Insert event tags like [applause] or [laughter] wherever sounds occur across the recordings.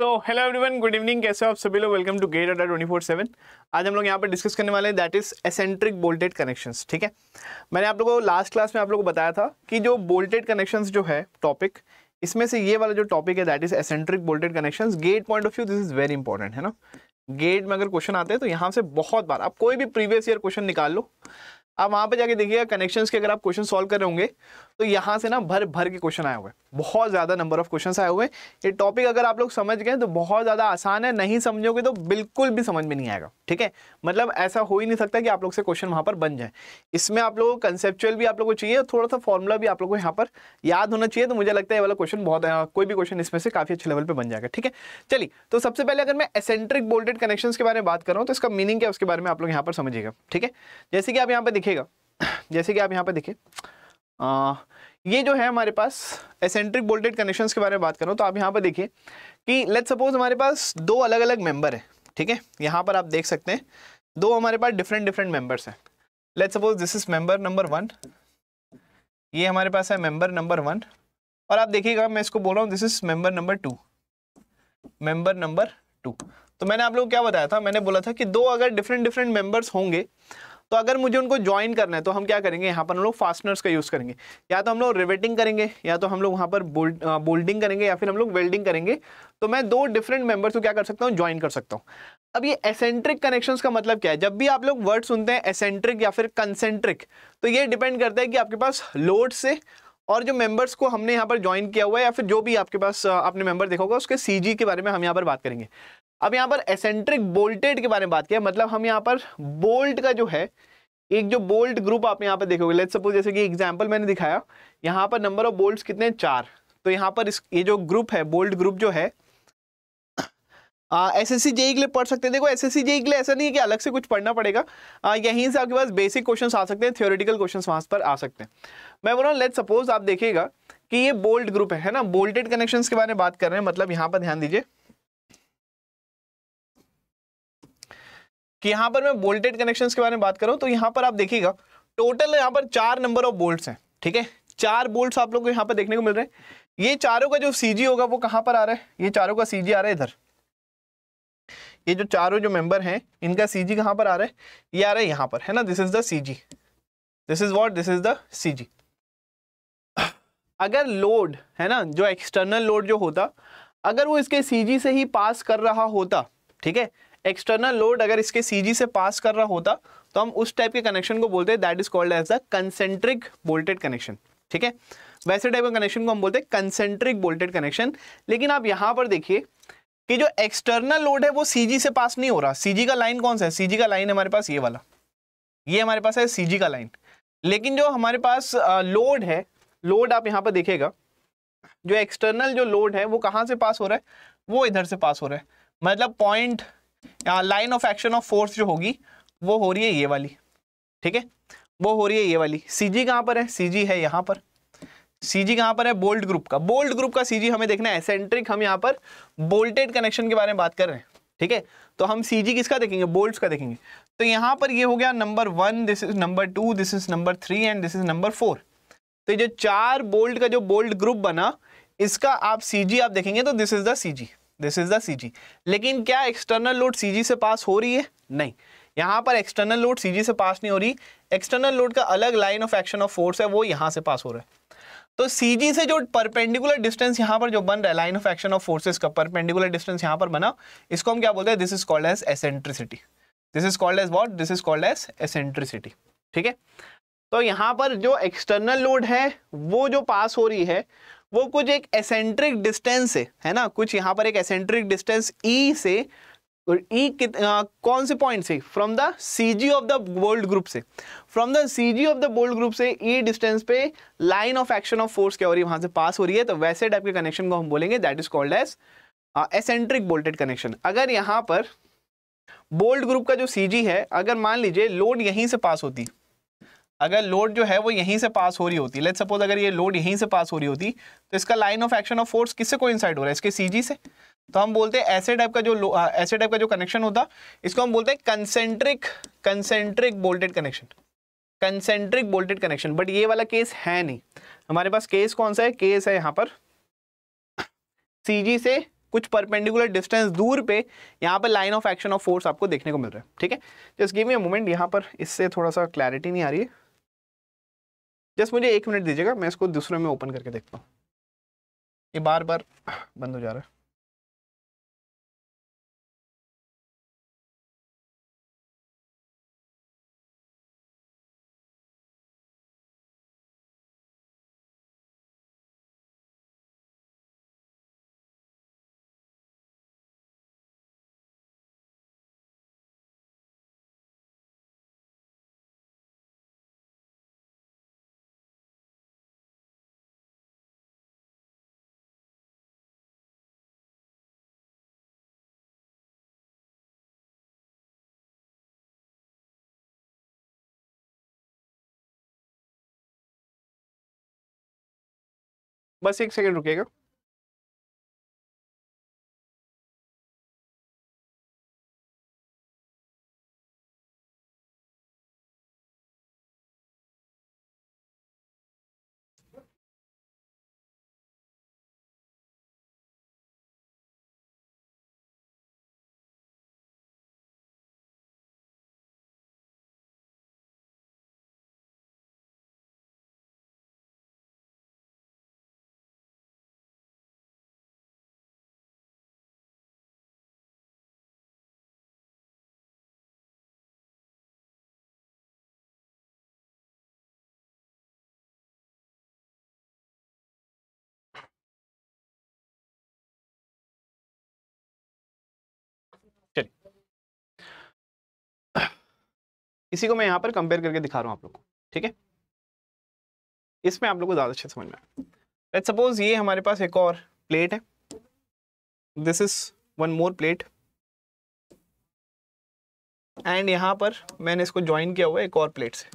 तो hello everyone good evening कैसे हो आप सभी लोग welcome to GATE Adda twenty four seven आज हम लोग यहाँ पर डिस्कस करने वाले हैं that is eccentric bolted connections ठीक है मैंने आप लोगों को लास्ट क्लास में आप लोगों को बताया था कि जो बोल्टेड कनेक्शंस जो है टॉपिक इसमें से ये वाला जो टॉपिक है that is eccentric bolted connection GATE point of view this is very important है ना गेट में अगर क्वेश्चन आते हैं तो यहाँ से बहुत बार आप कोई भी प्रीवियस ईयर क्वेश्चन निकाल लो अब वहां पे जाके देखिएगा कनेक्शन के अगर आप क्वेश्चन सोल्व कर रहे होंगे तो यहाँ से ना भर भर के क्वेश्चन आए हुए बहुत ज्यादा नंबर ऑफ क्वेश्चन आए हुए ये टॉपिक अगर आप लोग समझ गए तो बहुत ज्यादा आसान है नहीं समझोगे तो बिल्कुल भी समझ में नहीं आएगा ठीक है मतलब ऐसा हो ही नहीं सकता कि आप लोग से क्वेश्चन वहां पर बन जाए इसमें आप लोगों को कंसेप्चुअल भी आप लोग को चाहिए और थोड़ा सा फॉर्मुला भी आप लोग को यहाँ पर याद होना चाहिए तो मुझे लगता है वाला क्वेश्चन बहुत कोई भी क्वेश्चन इसमें से काफी अच्छे लेवल पर बन जाएगा ठीक है चलिए तो सबसे पहले अगर मैं एसेंट्रिक बोल्टेड कनेक्शन के बारे में बात कर रहा हूँ तो इसका मीनिंग क्या उसके बारे में आप लोग यहाँ पर समझिएगा ठीक है जैसे कि आप यहाँ पर देखिए देखिएगा जैसे कि आप यहाँ पर देखिए ये जो है हमारे पास एसेंट्रिक बोल्टेड कनेक्शन के बारे में बात करूँ तो आप यहाँ पर देखिए कि लेट सपोज हमारे पास दो अलग अलग मेंबर है ठीक है यहाँ पर आप देख सकते हैं दो हमारे पास डिफरेंट डिफरेंट मेंबर्स हैं let suppose this is member number one ये हमारे पास है मेंबर नंबर वन और आप देखिएगा मैं इसको बोल रहा हूँ this is member number two member number two तो मैंने आप लोग क्या बताया था मैंने बोला था कि दो अगर डिफरेंट डिफरेंट मेंबर्स होंगे तो अगर मुझे उनको ज्वाइन करना है तो हम क्या करेंगे यहाँ पर हम लोग फास्टनर्स का यूज़ करेंगे या तो हम लोग रिवेटिंग करेंगे या तो हम लोग वहाँ पर बोल्डिंग करेंगे या फिर हम लोग वेल्डिंग करेंगे तो मैं दो डिफरेंट मेंबर्स को क्या कर सकता हूँ ज्वाइन कर सकता हूँ अब ये एसेंट्रिक कनेक्शन का मतलब क्या है जब भी आप लोग वर्ड सुनते हैं एसेंट्रिक या फिर कंसेंट्रिक तो ये डिपेंड करता है कि आपके पास लोड से और जो मेंबर्स को हमने यहाँ पर ज्वाइन किया हुआ है या फिर जो भी आपके पास आपने मेंबर देखा होगा उसके सीजी के बारे में हम यहाँ पर बात करेंगे अब यहाँ पर एसेंट्रिक बोल्टेड के बारे में बात किया मतलब हम यहाँ पर बोल्ट का जो है एक जो बोल्ट ग्रुप आप यहाँ पर देखोगे लेट्स सपोज जैसे कि एग्जाम्पल मैंने दिखाया यहाँ पर नंबर ऑफ बोल्ट कितने चार तो यहाँ पर इस ये जो ग्रुप है बोल्ट ग्रुप जो है एस एस सी जेई के लिए पढ़ सकते हैं देखो एस एस सी जेई के लिए ऐसा नहीं है कि अलग से कुछ पढ़ना पड़ेगा आ, यहीं से आपके पास बेसिक क्वेश्चन आ सकते हैं थियोरिटिकल क्वेश्चन वहां पर आ सकते हैं मैं बोल रहा हूँ लेट सपोज आप देखिएगा कि ये बोल्ट ग्रुप है, है ना बोल्टेड कनेक्शंस के बारे में बात कर रहे हैं मतलब यहाँ पर ध्यान दीजिए कि यहां पर मैं बोल्टेड कनेक्शन के बारे में बात करूँ तो यहां पर आप देखिएगा टोटल यहां पर चार नंबर ऑफ बोल्ट हैं ठीक है चार बोल्ट आप लोग को यहां पर देखने को मिल रहे हैं ये चारों का जो सी होगा वो कहां पर आ रहा है ये चारों का सी आ रहा है इधर ये जो चारों जो मेंबर हैं इनका सीजी कहां पर आ रहा है ये आ रहा है यहां पर है ना this is the C G this is what this is the C G अगर लोड है ना जो एक्सटर्नल लोड जो होता अगर वो इसके सीजी से ही पास कर रहा होता ठीक है एक्सटर्नल लोड अगर इसके सीजी से पास कर रहा होता तो हम उस टाइप के कनेक्शन को बोलते हैं that is called as the concentric bolted connection ठीक है वैसे टाइप का कनेक्शन को हम बोलते हैं कंसेंट्रिक बोल्टेड कनेक्शन लेकिन आप यहाँ पर देखिए कि जो एक्सटर्नल लोड है वो सीजी से पास नहीं हो रहा सीजी का लाइन कौन सा है सीजी का लाइन हमारे पास ये वाला ये हमारे पास है सीजी का लाइन लेकिन जो हमारे पास लोड है लोड आप यहाँ पर देखेगा जो एक्सटर्नल जो लोड है वो कहाँ से पास हो रहा है वो इधर से पास हो रहा है मतलब point line of action of force जो होगी वो हो रही है ये वाली ठीक है वो हो रही है ये वाली सी जी कहां पर है सी जी है यहां पर सी जी कहां पर है बोल्ट ग्रुप का बोल्ट ग्रुप का सीजी हमें देखना है सेंट्रिक हम यहां पर बोल्टेड कनेक्शन के बारे में बात कर रहे हैं ठीक है तो हम सीजी किसका देखेंगे बोल्ट का देखेंगे तो यहां पर ये हो गया number one this is number two this is number three and this is number four तो ये जो चार बोल्ट का जो बोल्ट ग्रुप बना इसका आप जी आप देखेंगे तो this is the C G this is the C G लेकिन क्या एक्सटर्नल लोड सीजी से पास हो रही है नहीं यहाँ पर एक्सटर्नल लोड सीजी से पास नहीं हो रही एक्सटर्नल लोड का अलग line of action of force है वो यहाँ से पास हो रहा है तो सीजी से जो परपेंडिकुलर डिस्टेंस यहां पर जो बन रहा है line of action of forces का परपेंडिकुलर डिस्टेंस यहां पर बना इसको हम क्या बोलते हैं this is called as eccentricity this is called as what this is called as eccentricity ठीक है तो यहां पर जो एक्सटर्नल लोड है वो जो पास हो रही है वो कुछ एक एसेंट्रिक डिस्टेंस से है ना कुछ यहाँ पर एक एसेंट्रिक डिस्टेंस ई से और ई e कौन से पॉइंट से from the C G of the bolt group से from the C G of the bolt group से ई e डिस्टेंस पे line of action of force क्या हो रही है वहां से पास हो रही है तो वैसे टाइप के कनेक्शन को हम बोलेंगे that is called as eccentric bolted connection अगर यहाँ पर बोल्ड ग्रुप का जो जी है अगर मान लीजिए लोड यहीं से पास होती है अगर लोड जो है वो यहीं से पास हो रही होती लेट सपोज अगर ये लोड यहीं से पास हो रही होती तो इसका line of action of force किससे कोइंसाइड हो रहा है इसके सीजी से तो हम बोलते हैं ऐसे टाइप का जो हाँ, ऐसे टाइप का जो कनेक्शन होता इसको हम बोलते हैं concentric concentric bolted connection concentric bolted connection but ये वाला केस है नहीं हमारे पास केस कौन सा है केस है यहाँ पर सी से कुछ परपेंडिकुलर डिस्टेंस दूर पे यहाँ पर line of action of force आपको देखने को मिल रहा है ठीक है just give me a moment यहाँ पर इससे थोड़ा सा क्लैरिटी नहीं आ रही है जस्ट मुझे एक मिनट दीजिएगा मैं इसको दूसरे में ओपन करके देखता हूँ ये बार बार बंद हो जा रहा है बस एक सेकेंड रुकेगा इसी को मैं यहाँ पर कंपेयर करके दिखा रहा हूँ आप लोग को ठीक है इसमें आप लोग को ज़्यादा अच्छे समझ में लेट सपोज ये हमारे पास एक और प्लेट है this is one more plate and यहाँ पर मैंने इसको ज्वाइन किया हुआ है एक और प्लेट से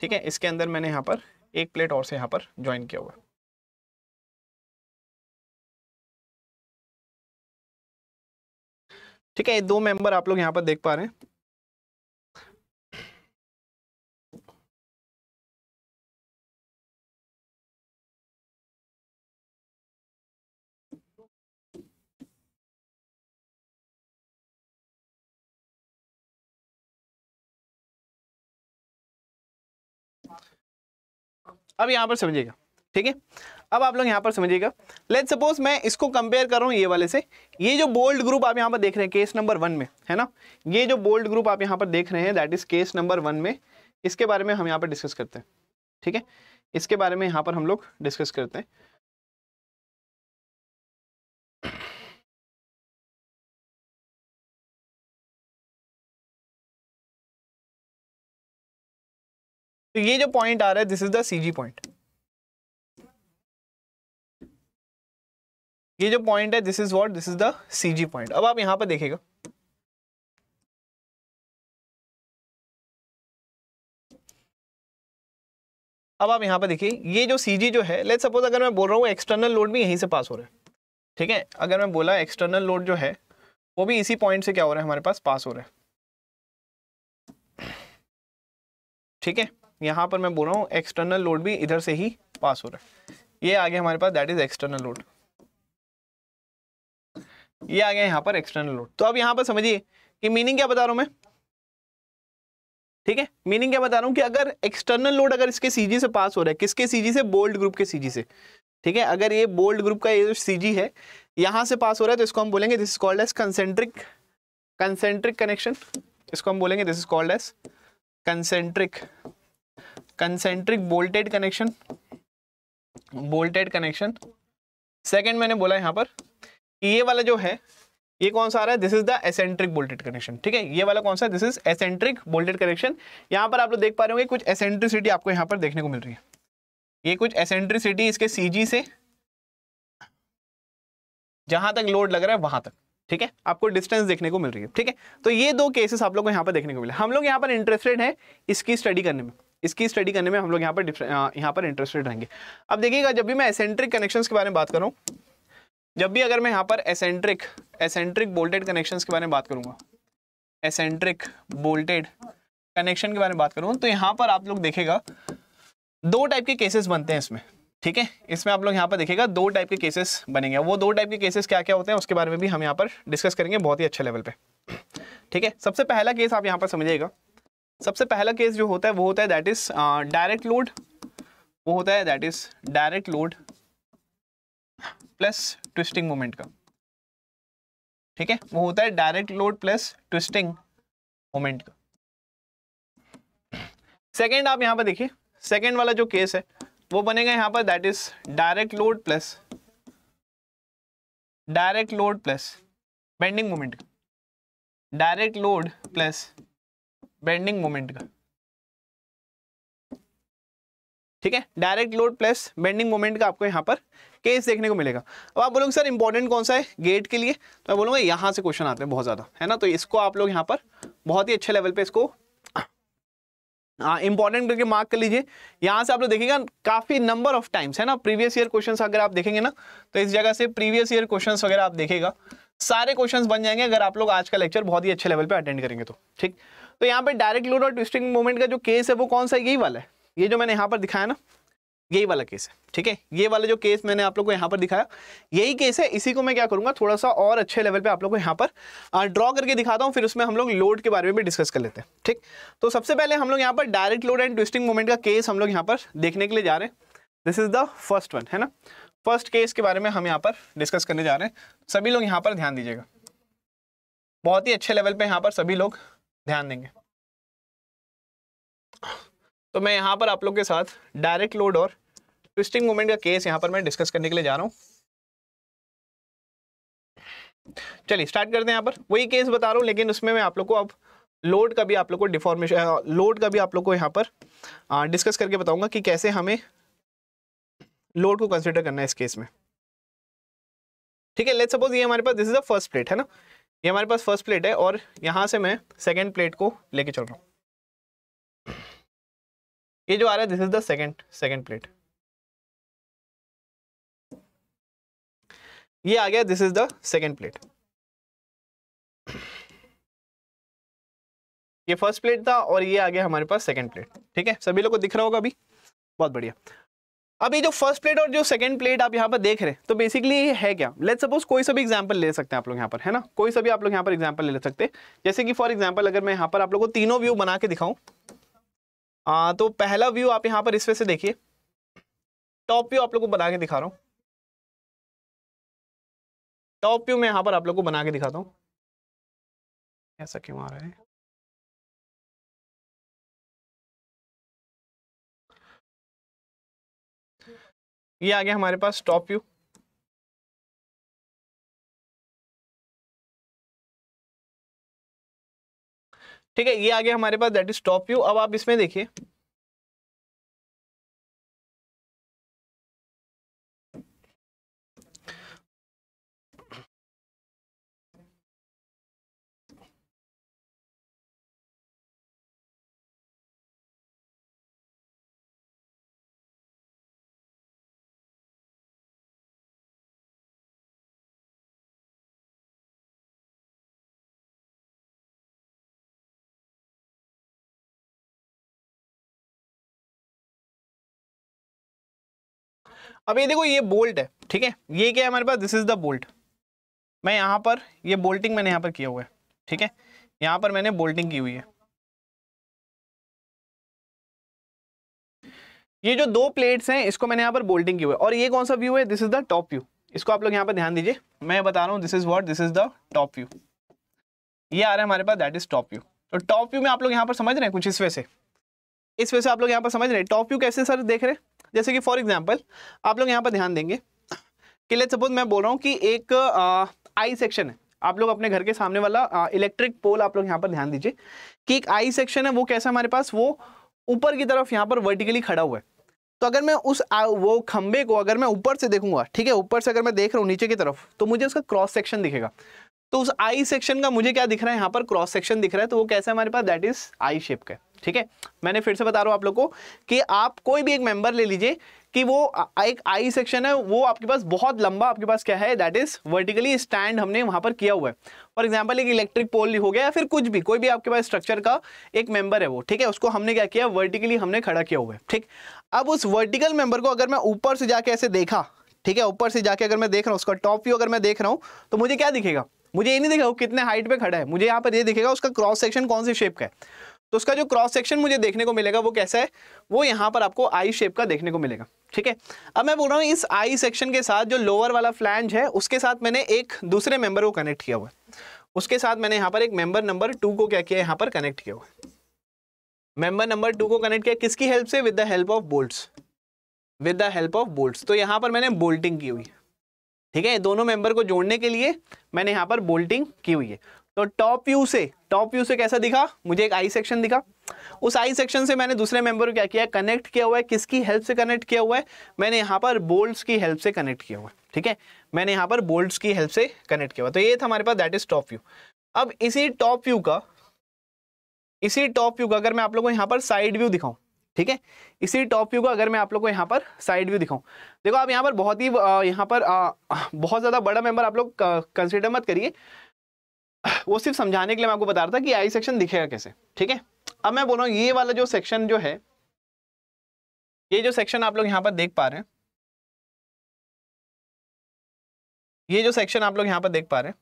ठीक है इसके अंदर मैंने यहाँ पर एक प्लेट और से यहाँ पर ज्वाइन किया हुआ ठीक है ये दो मेंबर आप लोग यहाँ पर देख पा रहे हैं अब यहाँ पर समझिएगा ठीक है अब आप लोग यहाँ पर समझिएगा लेट सपोज मैं इसको कंपेयर कर रहा हूँ ये वाले से ये जो बोल्ड ग्रुप आप यहाँ पर देख रहे हैं केस नंबर वन में है ना ये जो बोल्ड ग्रुप आप यहाँ पर देख रहे हैं that is case number one में इसके बारे में हम यहाँ पर डिस्कस करते हैं ठीक है इसके बारे में यहाँ पर हम लोग डिस्कस करते हैं तो ये जो पॉइंट आ रहा है this is the CG point ये जो पॉइंट है this is what this is the CG point अब आप यहां पर देखेगा अब आप यहां पर देखिए ये जो सी जो है लेट सपोज अगर मैं बोल रहा हूं एक्सटर्नल लोड भी यहीं से पास हो रहा है ठीक है अगर मैं बोला एक्सटर्नल लोड जो है वो भी इसी पॉइंट से क्या हो रहा है हमारे पास पास हो रहा है ठीक है यहाँ पर मैं बोल रहा हूँ एक्सटर्नल लोड भी इधर से ही पास हो रहा है ये आ गया हमारे पास दैट इज एक्सटर्नल लोड ये आ गया यहाँ पर एक्सटर्नल लोड तो अब यहाँ पर समझिए कि मीनिंग क्या बता रहा हूँ मैं ठीक है मीनिंग क्या बता रहा हूँ कि अगर एक्सटर्नल लोड अगर इसके सीजी से पास हो रहा है किसके सीजी से बोल्ड ग्रुप के सीजी से ठीक है अगर ये बोल्ड ग्रुप का ये जो सीजी है यहाँ से पास हो रहा है तो इसको हम बोलेंगे this is called as concentric concentric connection इसको हम बोलेंगे this is called as concentric concentric bolted connection bolted connection second मैंने बोला यहां पर ये वाला जो है ये कौन सा आ रहा है this is the eccentric bolted connection ठीक है ये वाला कौन सा this is eccentric bolted connection यहां पर आप लोग देख पा रहे होंगे कुछ एसेंट्रिसिटी आपको यहां पर देखने को मिल रही है ये कुछ एसेंट्रिसिटी इसके सी से जहां तक लोड लग रहा है वहां तक ठीक है आपको डिस्टेंस देखने को मिल रही है ठीक है तो ये दो केसेस आप लोग को यहाँ पर देखने को मिले हम लोग यहाँ पर इंटरेस्टेड है इसकी स्टडी करने में इसकी स्टडी करने में हम लोग यहाँ पर यहाँ पर इंटरेस्टेड रहेंगे अब देखिएगा जब भी मैं एसेंट्रिक कनेक्शन के बारे में बात करूँ जब भी अगर मैं यहाँ पर एसेंट्रिक एसेंट्रिक बोल्टेड कनेक्शन के बारे में बात करूँगा एसेंट्रिक बोल्टेड कनेक्शन के बारे में बात करूँ तो यहाँ पर आप लोग देखेगा दो टाइप के केसेस बनते हैं इसमें ठीक है इसमें आप लोग यहाँ पर देखेगा दो टाइप के केसेस बनेंगे वो दो टाइप के केसेस क्या क्या होते हैं उसके बारे में भी हम यहाँ पर डिस्कस करेंगे बहुत ही अच्छे लेवल पे ठीक है सबसे पहला केस आप यहाँ पर समझिएगा सबसे पहला केस जो होता है वो होता है दैट इज डायरेक्ट लोड वो होता है that is direct load plus twisting moment का ठीक है वो होता है direct load plus twisting moment का सेकेंड आप यहां पर देखिए सेकेंड वाला जो केस है वो बनेगा यहां पर that is direct load plus direct load plus bending moment direct load plus bending moment का ठीक है direct load plus bending moment का आपको यहां पर केस देखने को मिलेगा अब आप बोलोगे सर इंपॉर्टेंट कौन सा है गेट के लिए तो मैं बोलूंगा यहां से क्वेश्चन आते हैं बहुत ज़्यादा है ना तो इसको आप लोग यहां पर बहुत ही अच्छे लेवल पे इसको इंपॉर्टेंट करके मार्क कर लीजिए यहां से आप लोग देखिएगा काफ़ी नंबर ऑफ टाइम्स है ना प्रीवियस ईयर क्वेश्चंस अगर आप देखेंगे ना तो इस जगह से प्रीवियस ईयर क्वेश्चंस वगैरह आप देखेगा सारे क्वेश्चंस बन जाएंगे अगर आप लोग आज का लेक्चर बहुत ही अच्छे लेवल पे अटेंड करेंगे तो ठीक तो यहाँ पे डायरेक्ट लोड और ट्विस्टिंग मूवमेंट का जो केस है वो कौन सा है यही वाला है ये जो मैंने यहाँ पर दिखाया ना यही वाला केस है ठीक है ये वाला जो केस मैंने आप लोग को यहाँ पर दिखाया यही केस है इसी को मैं क्या करूँगा थोड़ा सा और अच्छे लेवल पर आप लोग को यहाँ पर ड्रॉ करके दिखाता हूँ फिर उसमें हम लोग लोड के बारे में भी डिस्कस कर लेते हैं ठीक तो सबसे पहले हम लोग यहाँ पर direct load and twisting movement का केस हम लोग यहाँ पर देखने के लिए जा रहे हैं this is the first one है ना फर्स्ट केस के बारे में हम यहाँ पर डिस्कस करने जा रहे हैं सभी लोग यहाँ पर ध्यान दीजिएगा बहुत ही अच्छे लेवल पे यहाँ पर सभी लोग ध्यान देंगे तो मैं यहाँ पर आप लोग के साथ डायरेक्ट लोड और ट्विस्टिंग मोमेंट का केस यहाँ पर मैं डिस्कस करने के लिए जा रहा हूँ चलिए स्टार्ट करते हैं यहाँ पर वही केस बता रहा हूँ लेकिन उसमें मैं आप लोग को अब लोड का भी आप लोग को डिफॉर्मेशन लोड का भी आप लोग को यहाँ पर आ, डिस्कस करके बताऊंगा कि कैसे हमें लोड को कंसिडर करना है इस केस में ठीक है लेट सपोज ये हमारे पास this is the first plate है ना ये हमारे पास फर्स्ट प्लेट है और यहां से मैं सेकेंड प्लेट को लेके चल रहा हूं ये जो आ रहा है this is the second second plate ये आ गया this is the second plate ये फर्स्ट प्लेट था और ये आ गया हमारे पास सेकेंड प्लेट ठीक है सभी लोग को दिख रहा होगा अभी बहुत बढ़िया अब ये जो फर्स्ट प्लेट और जो सेकंड प्लेट आप यहाँ पर देख रहे हैं तो बेसिकली ये है क्या लेट सपोज कोई सभी एग्जांपल एग्जाम्पल ले सकते हैं आप लोग यहाँ पर है ना कोई सभी आप लोग यहाँ पर एग्जाम्पल ले, ले सकते हैं जैसे कि फॉर एग्जाम्पल अगर मैं यहाँ पर आप लोगों को तीनों व्यू बना के दिखाऊं तो पहला व्यू आप यहाँ पर इस वे से देखिए टॉप व्यू आप लोग को बना के दिखा रहा हूँ टॉप व्यू मैं यहाँ पर आप लोग को बना के दिखाता हूँ ऐसा क्यों आ रहा है ये आ गया हमारे पास टॉप व्यू ठीक है ये आ गया हमारे पास दैट इज टॉप व्यू अब आप इसमें देखिए अब ये देखो ये बोल्ट है ठीक है ये क्या है हमारे पास दिस इज द बोल्ट मैं यहाँ पर ये बोल्टिंग मैंने यहाँ पर किया हुआ है ठीक है यहाँ पर मैंने बोल्टिंग की हुई है ये जो दो प्लेट्स हैं इसको मैंने यहाँ पर बोल्टिंग की हुई है और ये कौन सा व्यू है this is the top view इसको आप लोग यहाँ पर ध्यान दीजिए मैं बता रहा हूँ this is what this is the top view ये आ रहा है हमारे पास दैट इज टॉप व्यू तो टॉप व्यू में आप लोग यहाँ पर समझ रहे हैं कुछ इस वजह से इस वजह से आप लोग यहाँ पर समझ रहे हैं टॉप व्यू कैसे सर देख रहे हैं जैसे कि फॉर एग्जाम्पल आप लोग यहाँ पर ध्यान देंगे कि लेट सपोज मैं बोल रहा हूँ कि एक आई सेक्शन है आप लोग अपने घर के सामने वाला इलेक्ट्रिक पोल आप लोग यहाँ पर ध्यान दीजिए कि एक आई सेक्शन है वो कैसा हमारे पास वो ऊपर की तरफ यहाँ पर वर्टिकली खड़ा हुआ है तो अगर मैं उस आ, वो खंबे को अगर मैं ऊपर से देखूंगा ठीक है ऊपर से अगर मैं देख रहा हूँ नीचे की तरफ तो मुझे उसका क्रॉस सेक्शन दिखेगा तो उस आई सेक्शन का मुझे क्या दिख रहा है यहाँ पर क्रॉस सेक्शन दिख रहा है तो वो कैसे हमारे पास दैट इज आई शेप का ठीक है मैंने फिर से बता रहा हूँ आप लोग को कि आप कोई भी एक मेंबर ले लीजिए कि वो एक आई सेक्शन है वो आपके पास बहुत लंबा आपके पास क्या है दैट इज वर्टिकली स्टैंड हमने वहां पर किया हुआ है फॉर एग्जाम्पल एक इलेक्ट्रिक पोल हो गया या फिर कुछ भी कोई भी आपके पास स्ट्रक्चर का एक मेंबर है वो ठीक है उसको हमने क्या किया वर्टिकली हमने खड़ा किया हुआ है ठीक अब उस वर्टिकल मेंबर को अगर मैं ऊपर से जाके ऐसे देखा ठीक है ऊपर से जाके अगर मैं देख रहा हूँ उसका टॉप व्यू अगर मैं देख रहा हूँ तो मुझे क्या दिखेगा मुझे ये नहीं दिखेगा वो कितने हाइट पे खड़ा है मुझे यहाँ पर ये दिखेगा उसका क्रॉस सेक्शन कौन सी शेप का है तो उसका जो क्रॉस सेक्शन मुझे देखने को मिलेगा वो कैसा है वो यहाँ पर आपको आई शेप का देखने को मिलेगा ठीक है अब मैं बोल रहा हूँ इस आई सेक्शन के साथ जो लोअर वाला फ्लैंज है उसके साथ मैंने एक दूसरे मेंबर को कनेक्ट किया हुआ है उसके साथ मैंने यहाँ पर एक मेंबर नंबर टू को क्या किया यहाँ पर कनेक्ट किया हुआ मेंबर नंबर टू को कनेक्ट किया किसकी हेल्प से with the help of bolt with the help of bolt तो यहाँ पर मैंने बोल्टिंग की हुई ठीक है दोनों मेंबर को जोड़ने के लिए मैंने यहाँ पर बोल्टिंग की हुई है तो टॉप व्यू से टॉप व्यू से कैसा दिखा मुझे एक आई सेक्शन दिखा उस आई सेक्शन से मैंने दूसरे मेंबर को क्या किया कनेक्ट किया हुआ है किसकी हेल्प से कनेक्ट किया हुआ है मैंने यहाँ पर बोल्ट की हेल्प से कनेक्ट किया हुआ है ठीक है मैंने यहाँ पर बोल्ट की हेल्प से कनेक्ट किया हुआ तो ये था हमारे पास दैट इज टॉप व्यू अब इसी टॉप व्यू का इसी टॉप व्यू का अगर मैं आप लोग को यहाँ पर साइड व्यू दिखाऊँ ठीक है इसी टॉप व्यू का अगर मैं आप लोग को यहाँ पर साइड व्यू दिखाऊं देखो आप यहाँ पर बहुत ही यहाँ पर आ, बहुत ज़्यादा बड़ा मेंबर आप लोग कंसिडर मत करिए वो सिर्फ समझाने के लिए मैं आपको बता रहा था कि आई सेक्शन दिखेगा कैसे ठीक है अब मैं बोल रहा हूँ ये वाला जो सेक्शन जो है ये जो सेक्शन आप लोग यहाँ पर देख पा रहे हैं ये जो सेक्शन आप लोग यहाँ पर देख पा रहे हैं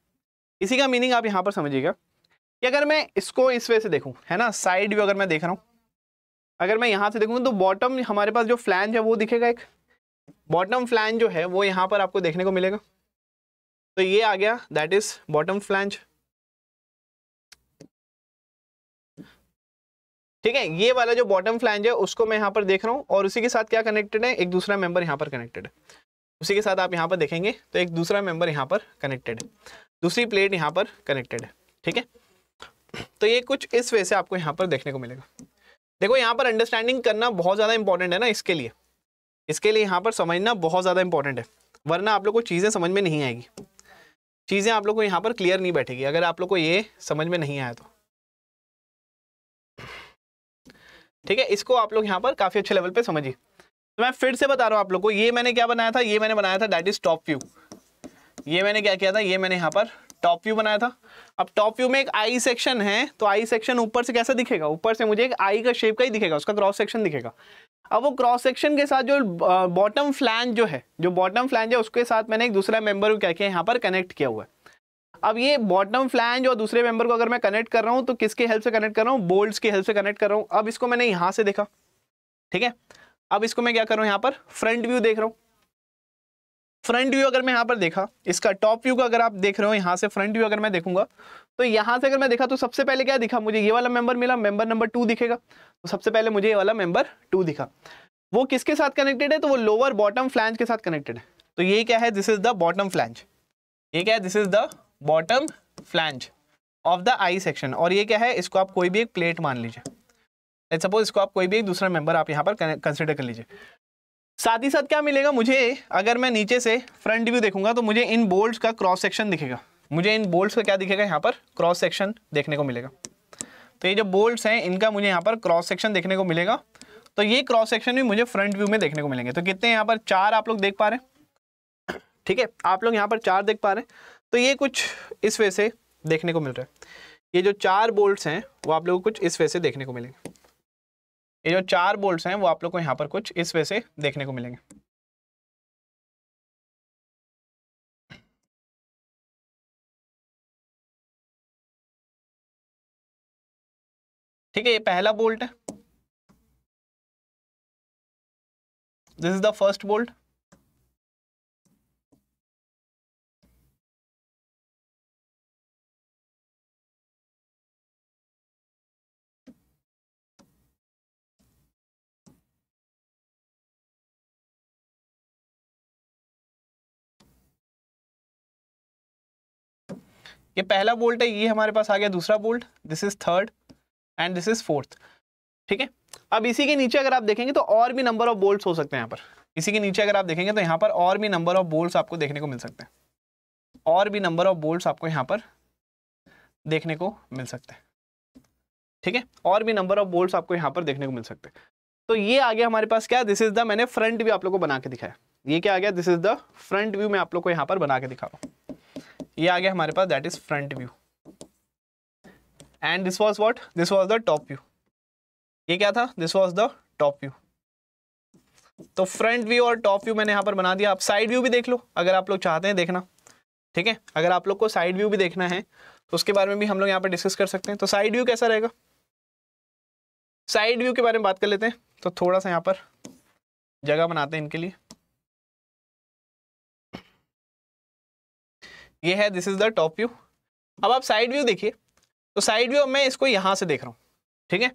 इसी का मीनिंग आप यहाँ पर समझिएगा कि अगर मैं इसको इस वे से देखूँ है ना साइड व्यू अगर मैं देख रहा हूँ अगर मैं यहाँ से देखूँ तो बॉटम हमारे पास जो फ्लैंज है वो दिखेगा एक बॉटम फ्लैंज जो है वो यहाँ पर आपको देखने को मिलेगा तो ये आ गया दैट इज़ बॉटम फ्लैंज ठीक है ये वाला जो बॉटम फ्लैंज है उसको मैं यहाँ पर देख रहा हूँ और उसी के साथ क्या कनेक्टेड है एक दूसरा मेंबर यहाँ पर कनेक्टेड है उसी के साथ आप यहाँ पर देखेंगे तो एक दूसरा मेंबर यहाँ पर कनेक्टेड है दूसरी प्लेट यहाँ पर कनेक्टेड है ठीक है तो ये कुछ इस वे से आपको यहाँ पर देखने को मिलेगा देखो यहाँ पर अंडरस्टैंडिंग करना बहुत ज़्यादा इंपॉर्टेंट है ना इसके लिए इसके लिए यहाँ पर समझना बहुत ज़्यादा इंपॉर्टेंट है वरना आप लोग को चीज़ें समझ में नहीं आएगी चीज़ें आप लोग को यहाँ पर क्लियर नहीं बैठेगी अगर आप लोग को ये समझ में नहीं आया तो ठीक है इसको आप लोग यहाँ पर काफ़ी अच्छे लेवल पे समझिए तो मैं फिर से बता रहा हूँ आप लोग को ये मैंने क्या बनाया था ये मैंने बनाया था डेट इज टॉप व्यू ये मैंने क्या किया था ये मैंने यहाँ पर टॉप व्यू बनाया था अब टॉप व्यू में एक आई सेक्शन है तो आई सेक्शन ऊपर से कैसा दिखेगा ऊपर से मुझे एक आई का शेप का ही दिखेगा उसका क्रॉस सेक्शन दिखेगा अब वो क्रॉस सेक्शन के साथ जो बॉटम फ्लैंज जो है जो बॉटम फ्लैंज है उसके साथ मैंने एक दूसरा मेंबर को क्या किया यहाँ पर कनेक्ट किया हुआ है अब ये बॉटम फ्लैंज और दूसरे मेंबर को अगर मैं कनेक्ट कर रहा हूँ तो किसके हेल्प से कनेक्ट कर रहा हूँ बोल्ट की हेल्प से कनेक्ट कर रहा हूँ अब इसको मैंने यहाँ से देखा ठीक है अब इसको मैं क्या कर रहा हूँ यहाँ पर फ्रंट व्यू देख रहा हूँ फ्रंट व्यू अगर मैं यहाँ पर देखा इसका टॉप व्यू का अगर आप देख रहे हो यहाँ से फ्रंट व्यू अगर मैं देखूंगा तो यहाँ से अगर मैं देखा तो सबसे पहले क्या दिखा मुझे ये वाला मेंबर मिला मेंबर नंबर टू दिखेगा तो सबसे पहले मुझे ये वाला मेंबर टू दिखा वो किसके साथ कनेक्टेड है तो वो लोअर बॉटम फ्लैंज के साथ कनेक्टेड है तो ये क्या है this is the bottom flange ये क्या है this is the bottom flange of the I section और ये क्या है इसको आप कोई भी एक प्लेट मान लीजिए लेट सपोज इसको आप कोई भी एक दूसरा मेंबर आप यहाँ पर कंसिडर कर लीजिए साथ ही साथ क्या मिलेगा मुझे अगर मैं नीचे से फ्रंट व्यू देखूंगा तो मुझे इन बोल्ट का क्रॉस सेक्शन दिखेगा मुझे इन बोल्ट का क्या दिखेगा यहाँ पर क्रॉस सेक्शन देखने को मिलेगा तो ये जो बोल्ट्स हैं इनका मुझे यहाँ पर क्रॉस सेक्शन देखने को मिलेगा तो ये क्रॉस सेक्शन भी मुझे फ्रंट व्यू में देखने को मिलेंगे तो कितने यहाँ पर चार आप लोग देख पा रहे हैं ठीक है आप लोग यहाँ पर चार देख पा रहे हैं तो ये कुछ इस वे से देखने को मिल रहा है ये जो चार बोल्ट्स हैं वो आप लोग को कुछ इस वे से देखने को मिलेंगे ये जो चार बोल्ट्स हैं वो आप लोग को यहाँ पर कुछ इस वे से देखने को मिलेंगे ठीक है ये पहला बोल्ट है this is the first bolt ये पहला बोल्ट है ये हमारे पास आ गया दूसरा bolt this is third and this is fourth ठीक है अब इसी के नीचे अगर आप देखेंगे तो और भी नंबर ऑफ बोल्ट हो सकते हैं यहाँ पर इसी के नीचे अगर आप देखेंगे तो यहाँ पर और भी नंबर ऑफ बोल्ट आपको देखने को मिल सकते हैं और भी नंबर ऑफ बोल्ट आपको यहाँ पर देखने को मिल सकते हैं ठीक है और भी नंबर ऑफ बोल्ट आपको यहाँ पर देखने को मिल सकते हैं तो ये आ गया हमारे पास क्या दिस इज द मैंने फ्रंट भी आप लोग को बना के दिखाया ये क्या आ गया this is the front view मैं आप लोग को यहाँ पर बना के दिखा रहा हूँ ये आ गया हमारे पास that is front view and this was what this was the top view ये क्या था this was the top view तो फ्रंट व्यू और टॉप व्यू मैंने यहाँ पर बना दिया आप साइड व्यू भी देख लो अगर आप लोग चाहते हैं देखना ठीक है अगर आप लोग को साइड व्यू भी देखना है तो उसके बारे में भी हम लोग यहाँ पर डिस्कस कर सकते हैं तो साइड व्यू कैसा रहेगा साइड व्यू के बारे में बात कर लेते हैं तो थोड़ा सा यहाँ पर जगह बनाते हैं इनके लिए ये है this is the top view अब आप साइड व्यू देखिए तो साइड व्यू अब मैं इसको यहाँ से देख रहा हूँ ठीक है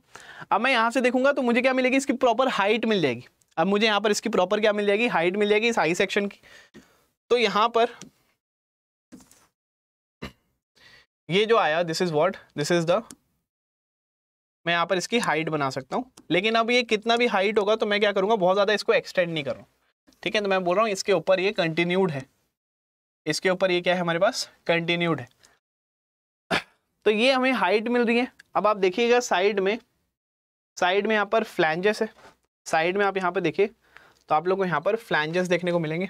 अब मैं यहाँ से देखूंगा तो मुझे क्या मिलेगी इसकी प्रॉपर हाइट मिल जाएगी अब मुझे यहाँ पर इसकी प्रॉपर क्या मिल जाएगी हाइट मिल जाएगी इस हाई सेक्शन की तो यहाँ पर ये जो आया this is what this is the मैं यहाँ पर इसकी हाइट बना सकता हूँ लेकिन अब ये कितना भी हाइट होगा तो मैं क्या करूँगा बहुत ज़्यादा इसको एक्सटेंड नहीं कर रहा हूँ ठीक है तो मैं बोल रहा हूँ इसके ऊपर ये कंटिन्यूड है इसके ऊपर ये क्या है हमारे पास कंटिन्यूड है [coughs] तो ये हमें हाइट मिल रही है अब आप देखिएगा साइड में साइड में यहाँ पर फ्लैंजेस है साइड में आप यहाँ पर देखिए तो आप लोग को यहाँ पर फ्लैंजेस देखने को मिलेंगे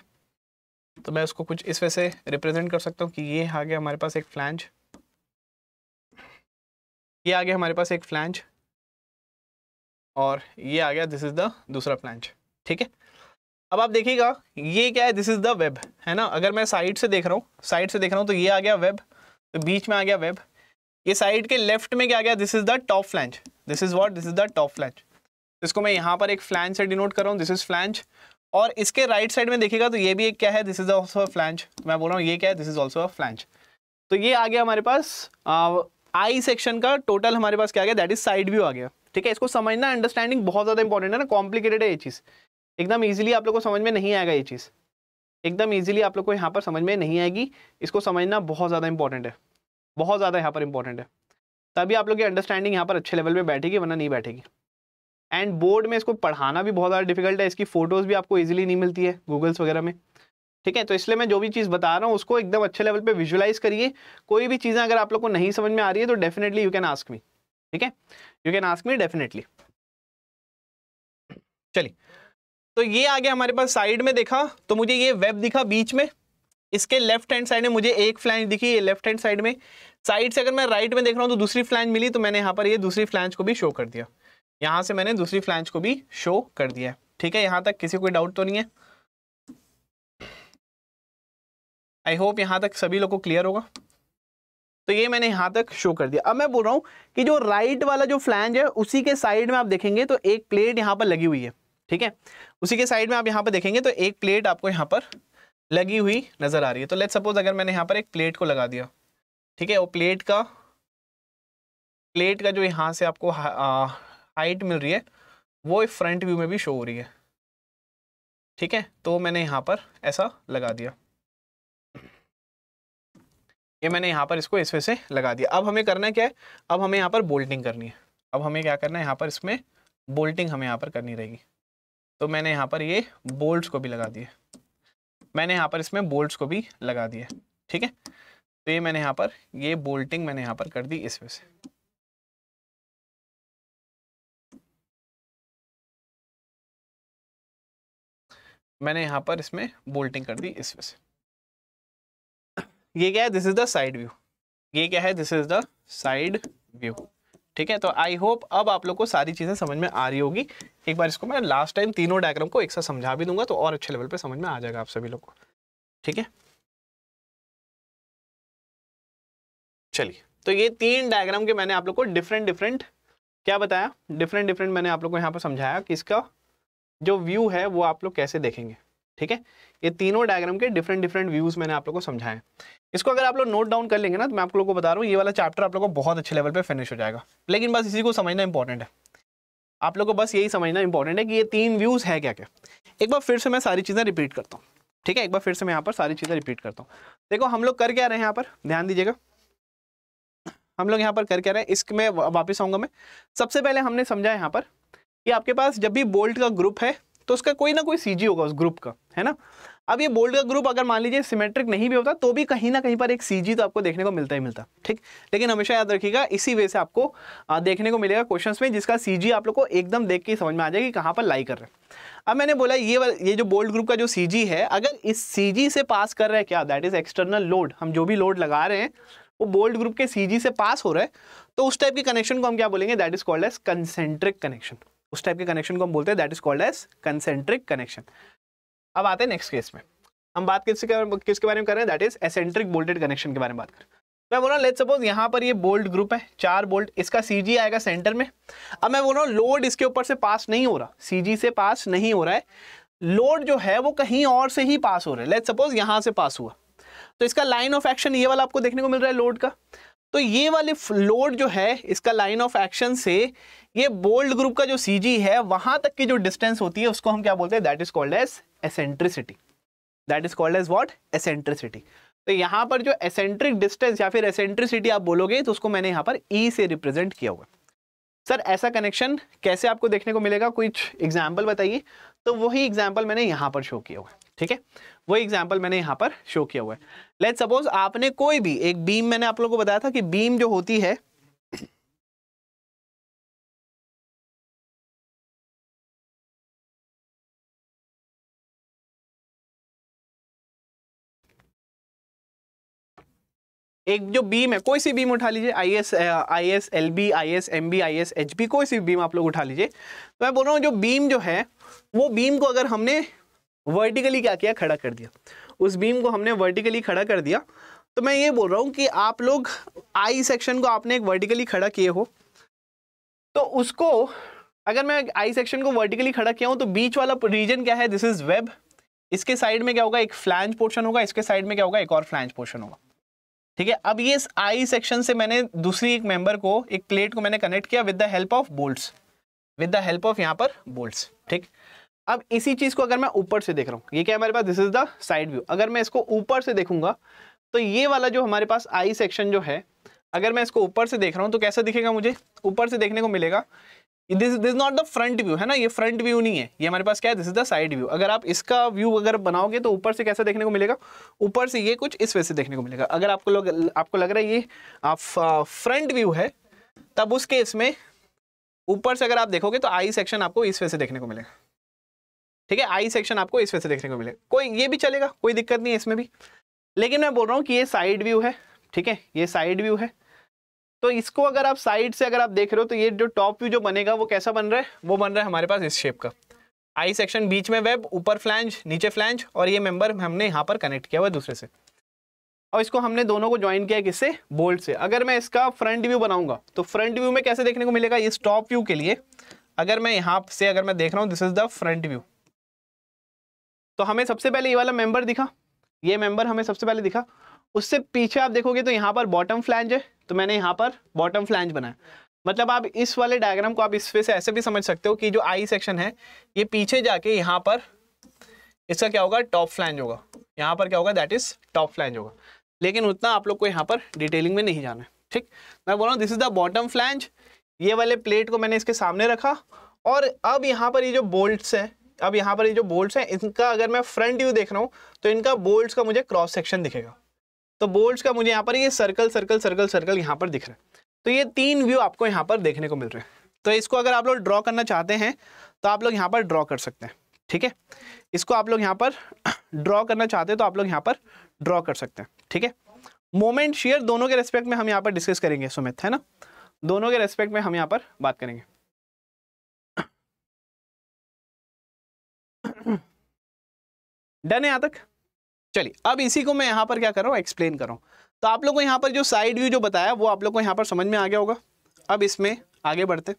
तो मैं उसको कुछ इस वजह से रिप्रेजेंट कर सकता हूँ कि ये आ गया हमारे पास एक फ्लैंज ये आ गया हमारे पास एक फ्लैंज और ये आ गया दिस इज़ द दूसरा फ्लैंज ठीक है अब आप देखिएगा ये क्या है दिस इज द वेब है ना अगर मैं साइड से देख रहा हूँ साइड से देख रहा हूँ तो ये आ गया वेब तो बीच में आ गया वेब ये साइड के लेफ्ट में क्या आ गया this is the top flange this is what this is the top flange इसको मैं यहाँ पर एक फ्लैंज से डिनोट कर रहा हूँ दिस इज फ्लैंज और इसके राइट right साइड में देखिएगा तो ये भी एक क्या है this is also a flange मैं बोल रहा हूँ ये क्या है this is also a flange तो ये आ गया हमारे पास आई सेक्शन का टोटल हमारे पास क्या आ गया दैट इज साइड व्यू आ गया ठीक है इसको समझना अंडरस्टैंडिंग बहुत ज़्यादा इंपॉर्टेंट है ना कॉम्प्लिकेटेड है ये चीज़ एकदम ईजिली आप लोग को समझ में नहीं आएगा ये चीज़ एकदम ईजिली आप लोग को यहाँ पर समझ में नहीं आएगी इसको समझना बहुत ज़्यादा इंपॉर्टेंट है बहुत ज़्यादा यहाँ पर इंपॉर्टेंट है तभी आप लोग की अंडरस्टैंडिंग यहाँ पर अच्छे लेवल पर बैठेगी वरना नहीं बैठेगी एंड बोर्ड में इसको पढ़ाना भी बहुत ज़्यादा डिफिकल्ट है इसकी फ़ोटोज़ भी आपको ईजिली नहीं मिलती है गूगल्स वगैरह में ठीक है तो इसलिए मैं जो भी चीज़ बता रहा हूँ उसको एकदम अच्छे लेवल पे विजुलाइज करिए कोई भी चीज़ें अगर आप लोग को नहीं समझ में आ रही है तो definitely you can ask me ठीक है you can ask me definitely चलिए तो ये आ गया हमारे पास साइड में देखा तो मुझे ये वेब दिखा बीच में इसके लेफ्ट हैंड साइड में मुझे एक फ्लैंज दिखी ये लेफ्ट हैंड साइड में साइड से अगर मैं राइट में देख रहा हूँ तो दूसरी फ्लैंज मिली तो मैंने यहाँ पर ये दूसरी फ्लैंज को भी शो कर दिया यहाँ से मैंने दूसरी फ्लैंज को भी शो कर दिया ठीक है यहाँ तक किसी कोई डाउट तो नहीं है आई होप यहाँ तक सभी लोग को क्लियर होगा तो ये मैंने यहाँ तक शो कर दिया अब मैं बोल रहा हूँ कि जो राइट वाला जो फ्लैंज है उसी के साइड में आप देखेंगे तो एक प्लेट यहाँ पर लगी हुई है ठीक है उसी के साइड में आप यहाँ पर देखेंगे तो एक प्लेट आपको यहाँ पर लगी हुई नज़र आ रही है तो लेट सपोज अगर मैंने यहाँ पर एक प्लेट को लगा दिया ठीक है वो प्लेट का प्लेट का जो यहाँ से आपको हाइट मिल रही है वो फ्रंट व्यू में भी शो हो रही है ठीक है तो मैंने यहाँ पर ऐसा लगा दिया ये मैंने यहाँ पर इसको इसमें से लगा दिया अब हमें करना क्या है अब हमें यहाँ पर बोल्टिंग करनी है अब हमें क्या करना है यहाँ पर इसमें बोल्टिंग हमें यहाँ पर करनी रहेगी तो मैंने यहाँ पर ये बोल्ट्स को भी लगा दिए मैंने यहाँ पर इसमें बोल्ट्स को भी लगा दिए ठीक है तो ये मैंने यहाँ पर ये बोल्टिंग मैंने यहाँ पर कर दी इसमें से मैंने यहाँ पर इसमें बोल्टिंग कर दी इसमें से ये क्या है this is the side view ये क्या है this is the side view ठीक है तो आई होप अब आप लोग को सारी चीज़ें समझ में आ रही होगी एक बार इसको मैं लास्ट टाइम तीनों डायग्राम को एक साथ समझा भी दूंगा तो और अच्छे लेवल पे समझ में आ जाएगा आप सभी लोग को ठीक है चलिए तो ये तीन डायग्राम के मैंने आप लोग को डिफरेंट डिफरेंट क्या बताया डिफरेंट डिफरेंट मैंने आप लोग को यहाँ पर समझाया कि इसका जो व्यू है वो आप लोग कैसे देखेंगे ठीक है ये तीनों डायग्राम के डिफरेंट डिफरेंट व्यूज मैंने आप लोग को समझाए इसको अगर आप लोग नोट डाउन कर लेंगे ना तो मैं आप लोग को बता रहा हूँ ये वाला चैप्टर आप लोग को बहुत अच्छे लेवल पर फिनिश हो जाएगा लेकिन बस इसी को समझना इंपॉर्टेंट है आप लोग को बस यही समझना इंपॉर्टेंट है कि ये तीन व्यूज है क्या क्या एक बार फिर से मैं सारी चीज़ें रिपीट करता हूँ ठीक है एक बार फिर से मैं यहाँ पर सारी चीज़ें रिपीट करता हूँ देखो हम लोग कर क्या रहे हैं यहाँ पर ध्यान दीजिएगा हम लोग यहाँ पर कर क्या रहे हैं इसमें वापस आऊँगा मैं सबसे पहले हमने समझा यहाँ पर कि आपके पास जब भी बोल्ट का ग्रुप है तो उसका कोई ना कोई सीजी होगा उस ग्रुप का है ना अब ये बोल्ड का ग्रुप अगर मान लीजिए सिमेट्रिक नहीं भी होता तो भी कहीं ना कहीं पर एक सीजी तो आपको देखने को मिलता ही मिलता ठीक लेकिन हमेशा याद रखिएगा इसी वे से आपको देखने को मिलेगा क्वेश्चन में जिसका सीजी आप लोग को एकदम देख के समझ में आ जाएगी कहाँ पर लाई कर रहे हैं अब मैंने बोला ये ये जो बोल्ड ग्रुप का जो सी है अगर इस सी से पास कर रहे हैं क्या दैट इज एक्सटर्नल लोड हम जो भी लोड लगा रहे हैं वो बोल्ड ग्रुप के सी से पास हो रहा है तो उस टाइप के कनेक्शन को हम क्या बोलेंगे that is called as concentric connection उस टाइप के कनेक्शन को हम बोलते हैं that is called as concentric connection अब आते हैं नेक्स्ट केस में हम बात किसके किसके बारे में कर रहे हैं that is eccentric bolted connection के बारे में बात कर मैं बोल रहा हूँ लेट सपोज यहाँ पर ये बोल्ट ग्रुप है चार बोल्ट इसका सीजी आएगा सेंटर में अब मैं बोल रहा हूँ लोड इसके ऊपर से पास नहीं हो रहा सीजी से पास नहीं हो रहा है लोड जो है वो कहीं और से ही पास हो रहा है लेट सपोज यहाँ से पास हुआ तो इसका लाइन ऑफ एक्शन ये वाला आपको देखने को मिल रहा है लोड का तो ये वाले लोड जो है इसका लाइन ऑफ एक्शन से ये बोल्ड ग्रुप का जो सी है वहां तक की जो डिस्टेंस होती है उसको हम क्या बोलते हैं that is called as eccentricity that is called as what eccentricity तो यहां पर जो एसेंट्रिक डिस्टेंस या फिर एसेंट्रिसिटी आप बोलोगे तो उसको मैंने यहां पर ई e से रिप्रेजेंट किया हुआ सर ऐसा कनेक्शन कैसे आपको देखने को मिलेगा कुछ एग्जाम्पल बताइए तो वही एग्जाम्पल मैंने यहां पर शो किया हुआ ठीक है वही एग्जाम्पल मैंने यहाँ पर शो किया हुआ है लेट सपोज आपने कोई भी एक बीम मैंने आप लोगों को बताया था कि बीम जो होती है एक जो बीम है कोई सी बीम उठा लीजिए I S I S L B I S M B I S H B कोई सी बीम आप लोग उठा लीजिए तो मैं बोल रहा हूँ जो बीम जो है वो बीम को अगर हमने वर्टिकली क्या किया खड़ा कर दिया उस बीम को हमने वर्टिकली खड़ा कर दिया तो मैं ये बोल रहा हूँ कि आप लोग आई सेक्शन को आपने एक वर्टिकली खड़ा किए हो तो उसको अगर मैं आई सेक्शन को वर्टिकली खड़ा किया हूँ तो बीच वाला रीजन क्या है दिस इज वेब इसके साइड में क्या होगा एक फ्लैंज पोर्शन होगा इसके साइड में क्या होगा एक और फ्लैंज पोर्शन होगा ठीक है अब ये आई सेक्शन से मैंने दूसरी एक मेंबर को एक प्लेट को मैंने कनेक्ट किया with the help of bolts with the help of यहाँ पर बोल्ट्स ठीक अब इसी चीज़ को अगर मैं ऊपर से देख रहा हूँ ये क्या हमारे पास this is the side view अगर मैं इसको ऊपर से देखूंगा तो ये वाला जो हमारे पास आई सेक्शन जो है अगर मैं इसको ऊपर से देख रहा हूँ तो कैसा दिखेगा मुझे ऊपर से देखने को मिलेगा this this not the front view है ना ये फ्रंट व्यू नहीं है ये हमारे पास क्या है this is the side view अगर आप इसका व्यू अगर बनाओगे तो ऊपर से कैसा देखने को मिलेगा ऊपर से ये कुछ इस वजह से देखने को मिलेगा अगर आपको लग, आपको लग रहा है ये आप फ्रंट व्यू है तब उस केस में ऊपर से अगर आप देखोगे तो आई सेक्शन आपको इस वजह से देखने को मिलेगा ठीक है आई सेक्शन आपको इस वजह से देखने को मिलेगा कोई ये भी चलेगा कोई दिक्कत नहीं है इसमें भी लेकिन मैं बोल रहा हूँ कि ये साइड व्यू है ठीक है ये साइड व्यू है तो इसको अगर आप साइड से अगर आप देख रहे हो तो ये जो टॉप व्यू जो बनेगा वो कैसा बन रहा है वो बन रहा है हमारे पास इस शेप का आई सेक्शन बीच में वेब ऊपर फ्लैंज नीचे फ्लैंज और ये मेंबर हमने यहाँ पर कनेक्ट किया हुआ दूसरे से और इसको हमने दोनों को ज्वाइन किया किससे बोल्ट से अगर मैं इसका फ्रंट व्यू बनाऊंगा तो फ्रंट व्यू में कैसे देखने को मिलेगा इस टॉप व्यू के लिए अगर मैं यहाँ से अगर मैं देख रहा हूँ this is the front view तो हमें सबसे पहले ये वाला मेंबर दिखा ये मेंबर हमें सबसे पहले दिखा उससे पीछे आप देखोगे तो यहाँ पर बॉटम फ्लैंज है तो मैंने यहाँ पर बॉटम फ्लैंज बनाया मतलब आप इस वाले डायग्राम को आप इस वे से ऐसे भी समझ सकते हो कि जो आई सेक्शन है ये पीछे जाके यहाँ पर इसका क्या होगा टॉप फ्लैंज होगा यहाँ पर क्या होगा दैट इज टॉप फ्लैंज होगा लेकिन उतना आप लोग को यहाँ पर डिटेलिंग में नहीं जाना है ठीक मैं बोल रहा हूँ this is the bottom flange ये वाले प्लेट को मैंने इसके सामने रखा और अब यहाँ पर ये जो बोल्ट्स है अब यहाँ पर ये जो बोल्ट्स हैं इनका अगर मैं फ्रंट व्यू देख रहा हूँ तो इनका बोल्ट्स का मुझे क्रॉस सेक्शन दिखेगा तो बोल्ट्स का मुझे यहाँ पर ये सर्कल सर्कल सर्कल सर्कल यहाँ पर दिख रहा है तो ये तीन व्यू आपको यहाँ पर देखने को मिल रहे हैं तो इसको अगर आप लोग ड्रॉ करना चाहते हैं तो आप लोग यहाँ पर ड्रॉ कर सकते हैं ठीक है इसको आप लोग यहाँ पर ड्रॉ [clears throat] करना चाहते हैं तो आप लोग यहाँ पर ड्रॉ कर सकते हैं ठीक है मोमेंट शेयर दोनों के रेस्पेक्ट में हम यहाँ पर डिस्कस करेंगे सुमित है ना दोनों के रेस्पेक्ट में हम यहाँ पर बात करेंगे डन है यहां तक चलिए अब इसी को मैं यहां पर क्या कर रहा एक्सप्लेन कर रहा तो आप लोग को यहां पर जो साइड व्यू जो बताया वो आप लोग को यहां पर समझ में आ गया होगा अब इसमें आगे बढ़ते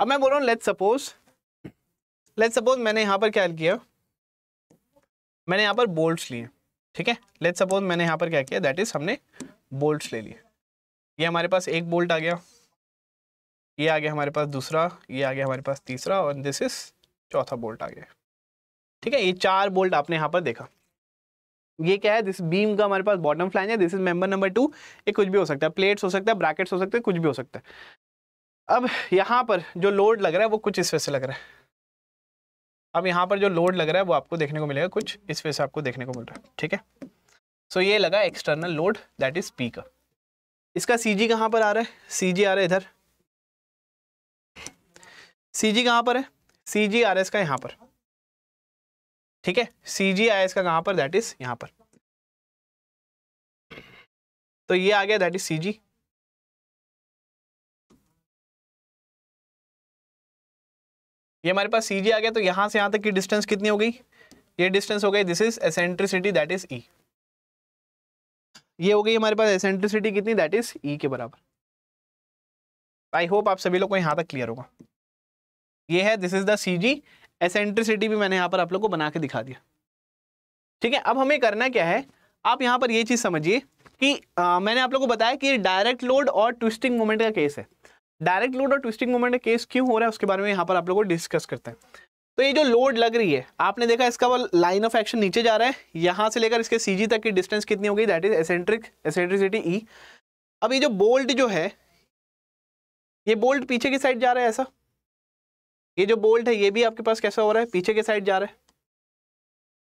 अब मैं बोल रहा हूं लेट सपोज लेट सपोज मैंने यहां पर क्या किया मैंने यहां पर बोल्ट्स लिए ठीक है लेट सपोज मैंने यहां पर क्या किया दैट इज हमने बोल्ट ले लिए ये हमारे पास एक बोल्ट आ गया ये आ गया हमारे पास दूसरा ये आ गया हमारे पास तीसरा और दिस इज चौथा बोल्ट आ गया ठीक है ये चार बोल्ट आपने यहाँ पर देखा ये क्या है दिस बीम का हमारे पास बॉटम फ्लैन है this is member number two ये कुछ भी हो सकता है प्लेट्स हो सकता है ब्रैकेट्स हो सकते हैं कुछ भी हो सकता है अब यहाँ पर जो लोड लग रहा है वो कुछ इस वजह से लग रहा है अब यहाँ पर जो लोड लग रहा है वो आपको देखने को मिलेगा कुछ इस वजह से आपको देखने को मिल रहा है ठीक है सो ये लगा external load that is P का इसका सी जी कहाँ पर आ रहा है सी जी आ रहा है इधर सी जी कहाँ पर है सी जी आर एस का यहाँ पर ठीक है सी जी आई एस का कहाँ पर दैट इज यहाँ पर तो ये आ गया दैट इज सी जी ये हमारे पास सी जी आ गया तो यहाँ से यहाँ तक की डिस्टेंस कितनी हो गई ये डिस्टेंस हो गई this is eccentricity that is E ये हो गई हमारे पास एसेंट्रिसिटी कितनी दैट इज ई के बराबर आई होप आप सभी लोग को यहाँ तक क्लियर होगा ये है this is the C G eccentricity भी मैंने यहाँ पर आप लोग को बना के दिखा दिया ठीक है अब हमें करना क्या है आप यहाँ पर ये चीज़ समझिए कि आ, मैंने आप लोग को बताया कि डायरेक्ट लोड और ट्विस्टिंग मोमेंट का केस है डायरेक्ट लोड और ट्विस्टिंग मोमेंट का केस क्यों हो रहा है उसके बारे में यहाँ पर आप लोग को डिस्कस करते हैं तो ये जो लोड लग रही है आपने देखा इसका वो लाइन ऑफ एक्शन नीचे जा रहा है यहाँ से लेकर इसके सी तक की डिस्टेंस कितनी होगी that is eccentric eccentricity E अब ये जो बोल्ट जो है ये बोल्ट पीछे की साइड जा रहा है ऐसा ये जो बोल्ट है ये भी आपके पास कैसा हो रहा है पीछे की साइड जा रहा है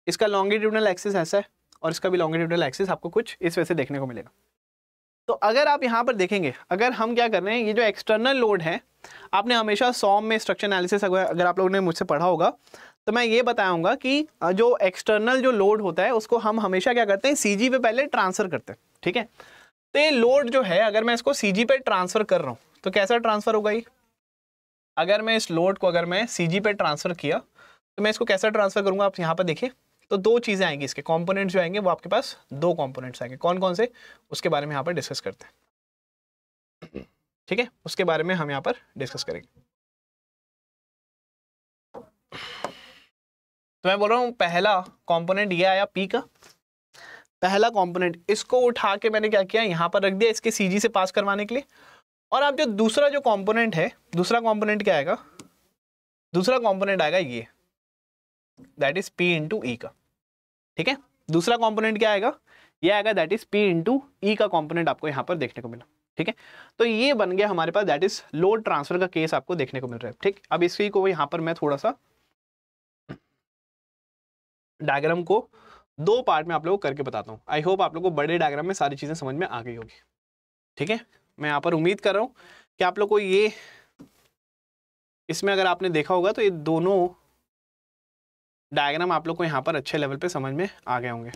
इसका लॉन्गिट्यूडनल एक्सिस ऐसा है और इसका भी लॉन्गिट्यूडनल एक्सिस आपको कुछ इस वजह से देखने को मिलेगा तो अगर आप यहाँ पर देखेंगे अगर हम क्या कर रहे हैं ये जो एक्सटर्नल लोड है आपने हमेशा सॉम में स्ट्रक्चर एनालिसिस अगर आप लोगों ने मुझसे पढ़ा होगा तो मैं ये बताऊंगा कि जो एक्सटर्नल जो लोड होता है उसको हम हमेशा क्या करते हैं सी पे पहले ट्रांसफ़र करते हैं ठीक है तो ये लोड जो है अगर मैं इसको सी पे ट्रांसफ़र कर रहा हूँ तो कैसा ट्रांसफ़र होगा ये अगर मैं इस लोड को अगर मैं सी पे ट्रांसफ़र किया तो मैं इसको कैसा ट्रांसफ़र करूँगा आप यहाँ पर देखिए तो दो चीज़ें आएंगी इसके कॉम्पोनेंट्स जो आएंगे वो आपके पास दो कॉम्पोनेंट्स आएंगे कौन कौन से उसके बारे में यहाँ पर डिस्कस करते हैं ठीक है उसके बारे में हम यहाँ पर डिस्कस करेंगे तो मैं बोल रहा हूँ पहला कॉम्पोनेंट ये आया पी का पहला कॉम्पोनेंट इसको उठा के मैंने क्या किया यहाँ पर रख दिया इसके सीजी से पास करवाने के लिए और आप जो दूसरा जो कॉम्पोनेंट है दूसरा कॉम्पोनेंट क्या आएगा दूसरा कॉम्पोनेंट आएगा ये that is P into E का ठीक है दूसरा कॉम्पोनेंट क्या आएगा ये आएगा that is P into E का कॉम्पोनेंट आपको यहाँ पर देखने को मिला ठीक है तो ये बन गया हमारे पास दैट इज लोड ट्रांसफर का केस आपको देखने को मिल रहा है ठीक अब इसी को यहाँ पर मैं थोड़ा सा डायग्राम को दो पार्ट में आप लोगों को करके बताता हूँ आई होप आप लोगों को बड़े डायग्राम में सारी चीज़ें समझ में आ गई होगी ठीक है मैं यहाँ पर उम्मीद कर रहा हूँ कि आप लोग को ये इसमें अगर आपने देखा होगा तो ये दोनों डायग्राम आप लोग को यहाँ पर अच्छे लेवल पे समझ में आ गए होंगे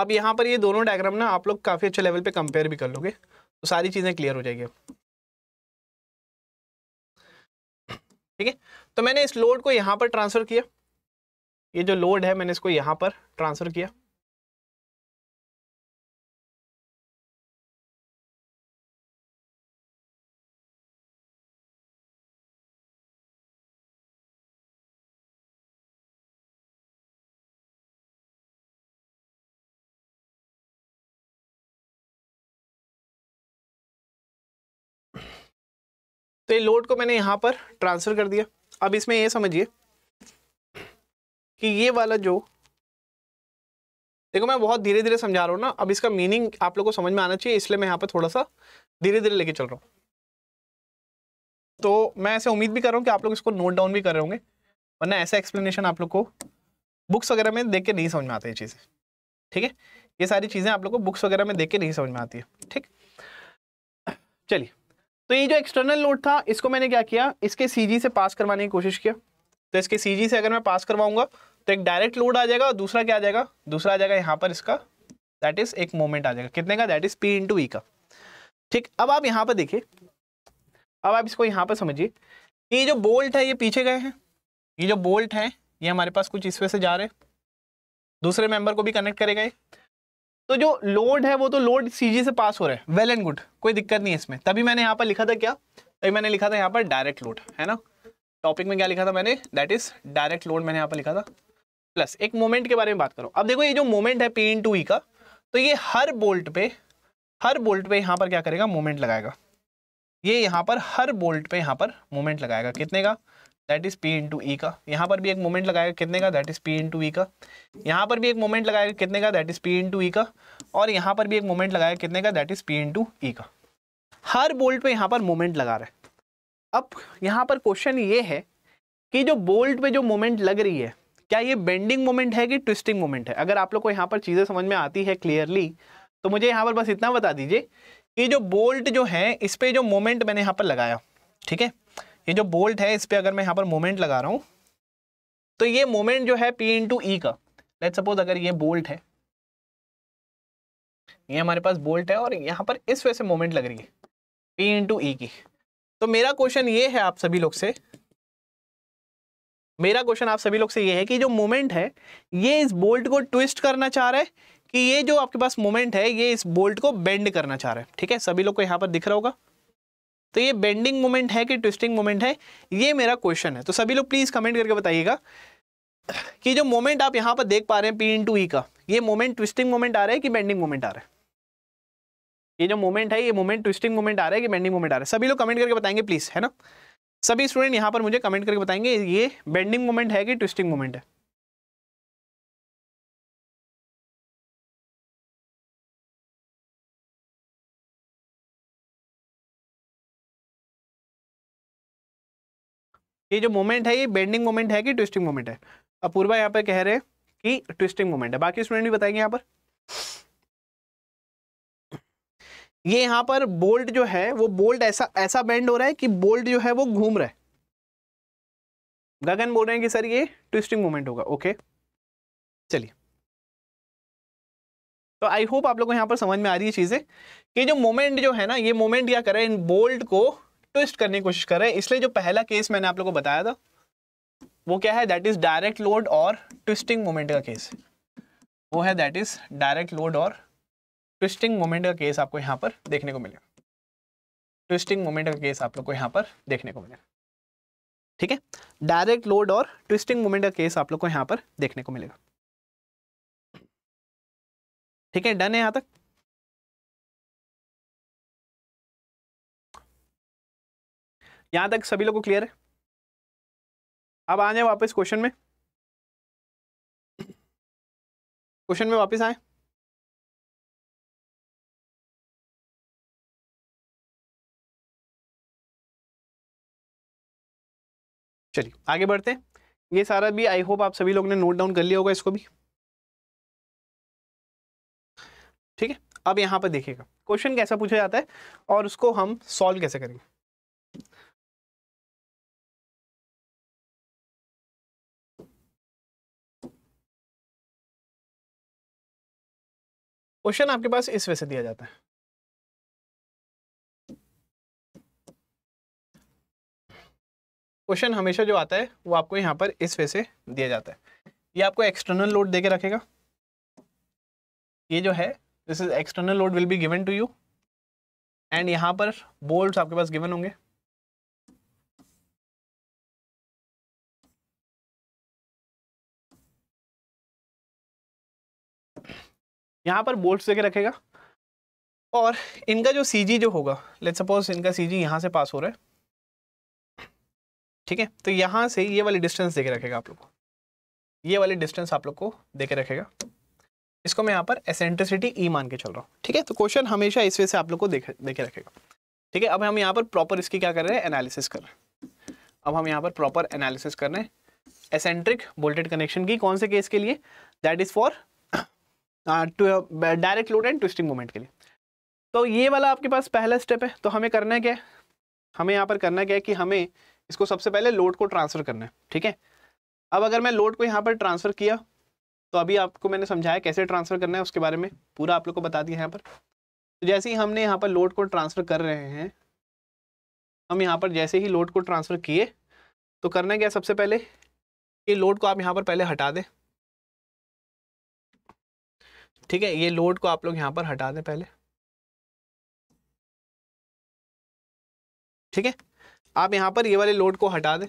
अब यहाँ पर ये दोनों डायग्राम ना आप लोग काफ़ी अच्छे लेवल पे कंपेयर भी कर लोगे तो सारी चीज़ें क्लियर हो जाएगी ठीक है तो मैंने इस लोड को यहां पर ट्रांसफ़र किया ये जो लोड है मैंने इसको यहां पर ट्रांसफ़र किया तो ये लोड को मैंने यहां पर ट्रांसफ़र कर दिया अब इसमें ये समझिए कि ये वाला जो देखो मैं बहुत धीरे धीरे समझा रहा हूँ ना अब इसका मीनिंग आप लोग को समझ में आना चाहिए इसलिए मैं यहाँ पर थोड़ा सा धीरे धीरे लेके चल रहा हूँ तो मैं ऐसे उम्मीद भी कर रहा हूँ कि आप लोग इसको नोट डाउन भी कर रहे होंगे वरना ऐसा एक्सप्लेनेशन आप लोग को बुक्स वगैरह में देख के नहीं समझ में आता ये चीज़ें ठीक है ये सारी चीज़ें आप लोग को बुक्स वगैरह में देख के नहीं समझ में आती है ठीक चलिए तो ये जो एक्सटर्नल लोड था इसको मैंने क्या किया इसके सीजी से पास करवाने की कोशिश किया तो इसके सीजी से अगर मैं पास करवाऊंगा तो एक डायरेक्ट लोड आ जाएगा और दूसरा क्या आ जाएगा दूसरा आ जाएगा यहाँ पर इसका दैट इज एक मोमेंट आ जाएगा कितने का that is P into E का ठीक अब आप यहाँ पर देखिए अब आप इसको यहाँ पर समझिए ये जो बोल्ट है ये पीछे गए हैं ये जो बोल्ट है ये हमारे पास कुछ इस वजह से जा रहे हैं दूसरे मेंबर को भी कनेक्ट करेगा ये तो जो लोड है वो तो लोड सीजी से पास हो रहा है वेल एंड गुड कोई दिक्कत नहीं है इसमें तभी मैंने यहाँ पर लिखा था क्या तभी मैंने लिखा था यहाँ पर डायरेक्ट लोड है ना टॉपिक में क्या लिखा था मैंने दैट इज डायरेक्ट लोड मैंने यहाँ पर लिखा था प्लस एक मोमेंट के बारे में बात करो अब देखो ये जो मोमेंट है पी इन टू ई का तो ये हर बोल्ट पे हर बोल्ट पे यहाँ पर क्या करेगा मोमेंट लगाएगा ये यहाँ पर हर बोल्ट पे यहाँ पर मोमेंट लगाएगा कितने का that is P into E का यहाँ पर भी एक मोमेंट लगाएगा कितने का that is P into E का यहाँ पर भी एक मोमेंट लगाएगा कितने का that is P into E का और यहाँ पर भी एक मोमेंट लगाएगा कितने का that is P into E का हर बोल्ट पे यहाँ पर मोमेंट लगा रहा है अब यहाँ पर क्वेश्चन ये है कि जो बोल्ट पे जो मोमेंट लग रही है क्या ये बेंडिंग मोमेंट है कि ट्विस्टिंग मोमेंट है अगर आप लोग को यहाँ पर चीज़ें समझ में आती है क्लियरली तो मुझे यहाँ पर बस इतना बता दीजिए कि जो बोल्ट जो है इस पर जो मोमेंट मैंने यहाँ पर लगाया ठीक है ये जो बोल्ट है इस पर अगर मैं यहाँ पर मोमेंट लगा रहा हूँ तो ये मोमेंट जो है पी टू ई का लेट सपोज अगर ये बोल्ट है ये हमारे पास बोल्ट है और यहाँ पर इस वजह से मोमेंट लग रही है पी टू ई की तो मेरा क्वेश्चन ये है आप सभी लोग से मेरा क्वेश्चन आप सभी लोग से ये है कि जो मोमेंट है ये इस बोल्ट को ट्विस्ट करना चाह रहा है कि ये जो आपके पास मोमेंट है ये इस बोल्ट को बेंड करना चाह रहा है ठीक है सभी लोग को यहाँ पर दिख रहा होगा तो ये बेंडिंग मोमेंट है कि ट्विस्टिंग मोमेंट है ये मेरा क्वेश्चन है तो सभी लोग प्लीज़ कमेंट करके बताइएगा कि जो मोमेंट आप यहाँ पर देख पा रहे हैं पी इन टू ई का ये मोमेंट ट्विस्टिंग मोमेंट आ रहा है कि बेंडिंग मोमेंट आ रहा है ये जो मोमेंट है ये मोमेंट ट्विस्टिंग मोमेंट आ रहा है कि बेंडिंग मोमेंट आ रहा है सभी लोग कमेंट करके बताएंगे प्लीज़ है ना सभी स्टूडेंट यहाँ पर मुझे कमेंट करके बताएंगे ये बेंडिंग मोमेंट है कि ट्विस्टिंग मोमेंट है ये जो मोमेंट है ये बेंडिंग मोमेंट है कि ट्विस्टिंग मोमेंट है अपूर्वा यहाँ पर कह रहे हैं कि ट्विस्टिंग मोमेंट है बाकी स्टूडेंट भी बताएंगे यहाँ पर ये यहाँ पर बोल्ट जो है वो बोल्ट ऐसा ऐसा बेंड हो रहा है कि बोल्ट जो है वो घूम रहा है गगन बोल रहे हैं कि सर ये ट्विस्टिंग मोमेंट होगा ओके चलिए तो आई होप आप लोगों को यहाँ पर समझ में आ रही है चीज़ें कि जो मोमेंट जो है ना ये मोमेंट क्या करे इन बोल्ट को ट्विस्ट करने की कोशिश कर रहे हैं इसलिए जो पहला केस मैंने आप लोग को बताया था वो क्या है दैट इज डायरेक्ट लोड और ट्विस्टिंग मोमेंट का केस वो है दैट इज डायरेक्ट लोड और ट्विस्टिंग मोमेंट का केस आपको यहाँ पर देखने को मिलेगा ट्विस्टिंग मोमेंट का केस आप लोग को यहाँ पर देखने को मिलेगा ठीक है डायरेक्ट लोड और ट्विस्टिंग मोमेंट का केस आप लोग को यहाँ पर देखने को मिलेगा ठीक है डन है यहाँ तक यहां तक सभी लोग को क्लियर है अब आ जाए वापस क्वेश्चन में क्वेश्चन में वापस आए चलिए आगे बढ़ते हैं ये सारा भी आई होप आप सभी लोग ने नोट डाउन कर लिया होगा इसको भी ठीक है अब यहां पर देखिएगा क्वेश्चन कैसा पूछा जाता है और उसको हम सॉल्व कैसे करेंगे क्वेश्चन आपके पास इस वे से दिया जाता है क्वेश्चन हमेशा जो आता है वो आपको यहां पर इस वे से दिया जाता है ये आपको एक्सटर्नल लोड दे के रखेगा ये जो है this is external load will be given to you and यहां पर बोल्ट आपके पास गिवन होंगे यहाँ पर बोल्ट देखे रखेगा और इनका जो सी जो होगा लेट सपोज इनका सी जी यहाँ से पास हो रहा है ठीक है तो यहाँ से ये वाली डिस्टेंस देखे रखेगा आप लोग को ये वाली डिस्टेंस आप लोग को देके रखेगा इसको मैं यहाँ पर एसेंट्रिसिटी ई e मान के चल रहा हूँ ठीक है तो क्वेश्चन हमेशा इस वे से आप लोग को देखे देखे रखेगा ठीक है अब हम यहाँ पर प्रॉपर इसकी क्या कर रहे हैं एनालिसिस कर रहे हैं अब हम यहाँ पर प्रॉपर एनालिसिस कर रहे हैं एसेंट्रिक वोल्टेड कनेक्शन की कौन से केस के लिए that is for direct load and twisting moment के लिए तो ये वाला आपके पास पहला स्टेप है तो हमें करना क्या है हमें यहाँ पर करना क्या है कि हमें इसको सबसे पहले लोड को ट्रांसफ़र करना है ठीक है अब अगर मैं लोड को यहाँ पर ट्रांसफ़र किया तो अभी आपको मैंने समझाया कैसे ट्रांसफ़र करना है उसके बारे में पूरा आप लोग को बता दिया यहाँ पर तो जैसे ही हमने यहाँ पर लोड को ट्रांसफ़र कर रहे हैं हम यहाँ पर जैसे ही लोड को ट्रांसफ़र किए तो करना क्या सबसे पहले कि लोड को आप यहाँ पर पहले हटा दें ठीक है ये लोड को आप लोग यहाँ पर हटा दें पहले ठीक है आप यहाँ पर ये वाले लोड को हटा दें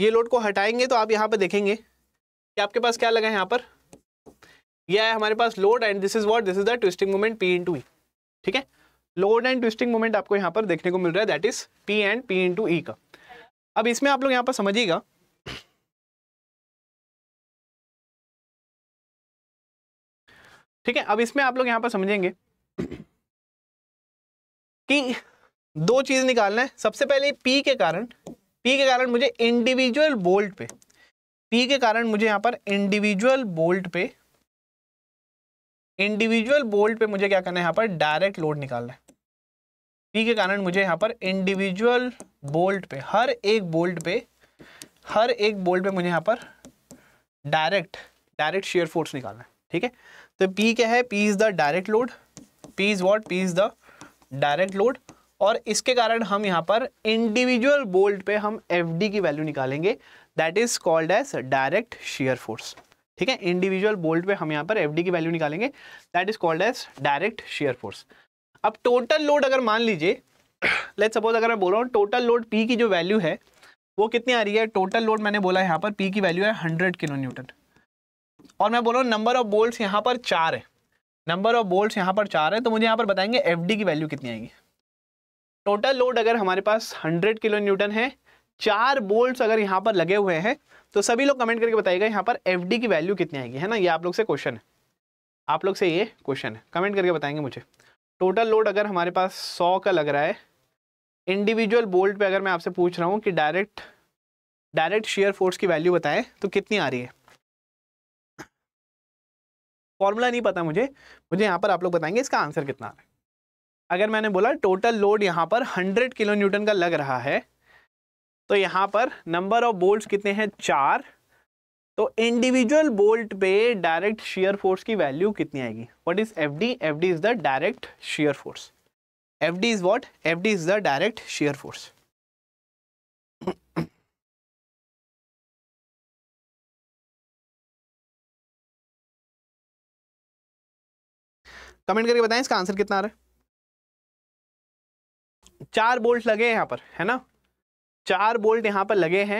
ये लोड को हटाएंगे तो आप यहाँ पर देखेंगे कि आपके पास क्या लगा है यहाँ पर यह है हमारे पास load and this is what this is the twisting moment P into E ठीक है लोड एंड ट्विस्टिंग मोमेंट आपको यहाँ पर देखने को मिल रहा है that is P and P into E का अब इसमें आप लोग यहाँ पर समझिएगा ठीक है अब इसमें आप लोग यहां पर समझेंगे कि दो चीज निकालना है सबसे पहले पी के कारण पी के कारण मुझे इंडिविजुअल बोल्ट पे पी के कारण मुझे यहां पर इंडिविजुअल बोल्ट पे इंडिविजुअल बोल्ट पे मुझे क्या करना है यहां पर डायरेक्ट लोड निकालना है पी के कारण मुझे यहां पर इंडिविजुअल बोल्ट पे हर एक बोल्ट पे हर एक बोल्ट पे मुझे यहां पर डायरेक्ट डायरेक्ट शेयर फोर्स निकालना है ठीक है तो पी क्या है P is the direct load P is what P is the direct load और इसके कारण हम यहाँ पर इंडिविजुअल बोल्ट पे हम एफ की वैल्यू निकालेंगे that is called as direct shear force ठीक है इंडिविजुअल बोल्ट पे हम यहाँ पर एफ की वैल्यू निकालेंगे that is called as direct shear force अब टोटल लोड अगर मान लीजिए लेट सपोज अगर मैं बोल रहा हूँ टोटल लोड पी की जो वैल्यू है वो कितनी आ रही है टोटल लोड मैंने बोला यहाँ पर पी की वैल्यू है हंड्रेड किलो न्यूटन और मैं बोल रहा हूँ नंबर ऑफ बोल्ट यहाँ पर चार है नंबर ऑफ बोल्ट यहाँ पर चार है तो मुझे यहाँ पर बताएंगे एफ की वैल्यू कितनी आएगी टोटल लोड अगर हमारे पास हंड्रेड किलो न्यूटन है चार बोल्ट अगर यहाँ पर लगे हुए हैं तो सभी लोग कमेंट करके बताइएगा यहाँ पर एफ की वैल्यू कितनी आएगी है ना ये आप लोग से क्वेश्चन है आप लोग से ये क्वेश्चन है कमेंट करके बताएंगे मुझे टोटल लोड अगर हमारे पास सौ का लग रहा है इंडिविजुअल बोल्ट पे अगर मैं आपसे पूछ रहा हूँ कि डायरेक्ट डायरेक्ट शेयर फोर्स की वैल्यू बताएं तो कितनी आ रही है फॉर्मूला नहीं पता मुझे मुझे यहाँ पर आप लोग बताएंगे इसका आंसर कितना आ रहा है अगर मैंने बोला टोटल लोड यहाँ पर 100 किलो न्यूटन का लग रहा है तो यहाँ पर नंबर ऑफ बोल्ट कितने हैं चार तो इंडिविजुअल बोल्ट पे डायरेक्ट शेयर फोर्स की वैल्यू कितनी आएगी what is F D F D is the direct shear force F D is what F D is the direct shear force comment करके बताएं इसका आंसर कितना आ रहा है चार बोल्ट लगे हैं यहाँ पर है ना चार बोल्ट यहाँ पर लगे हैं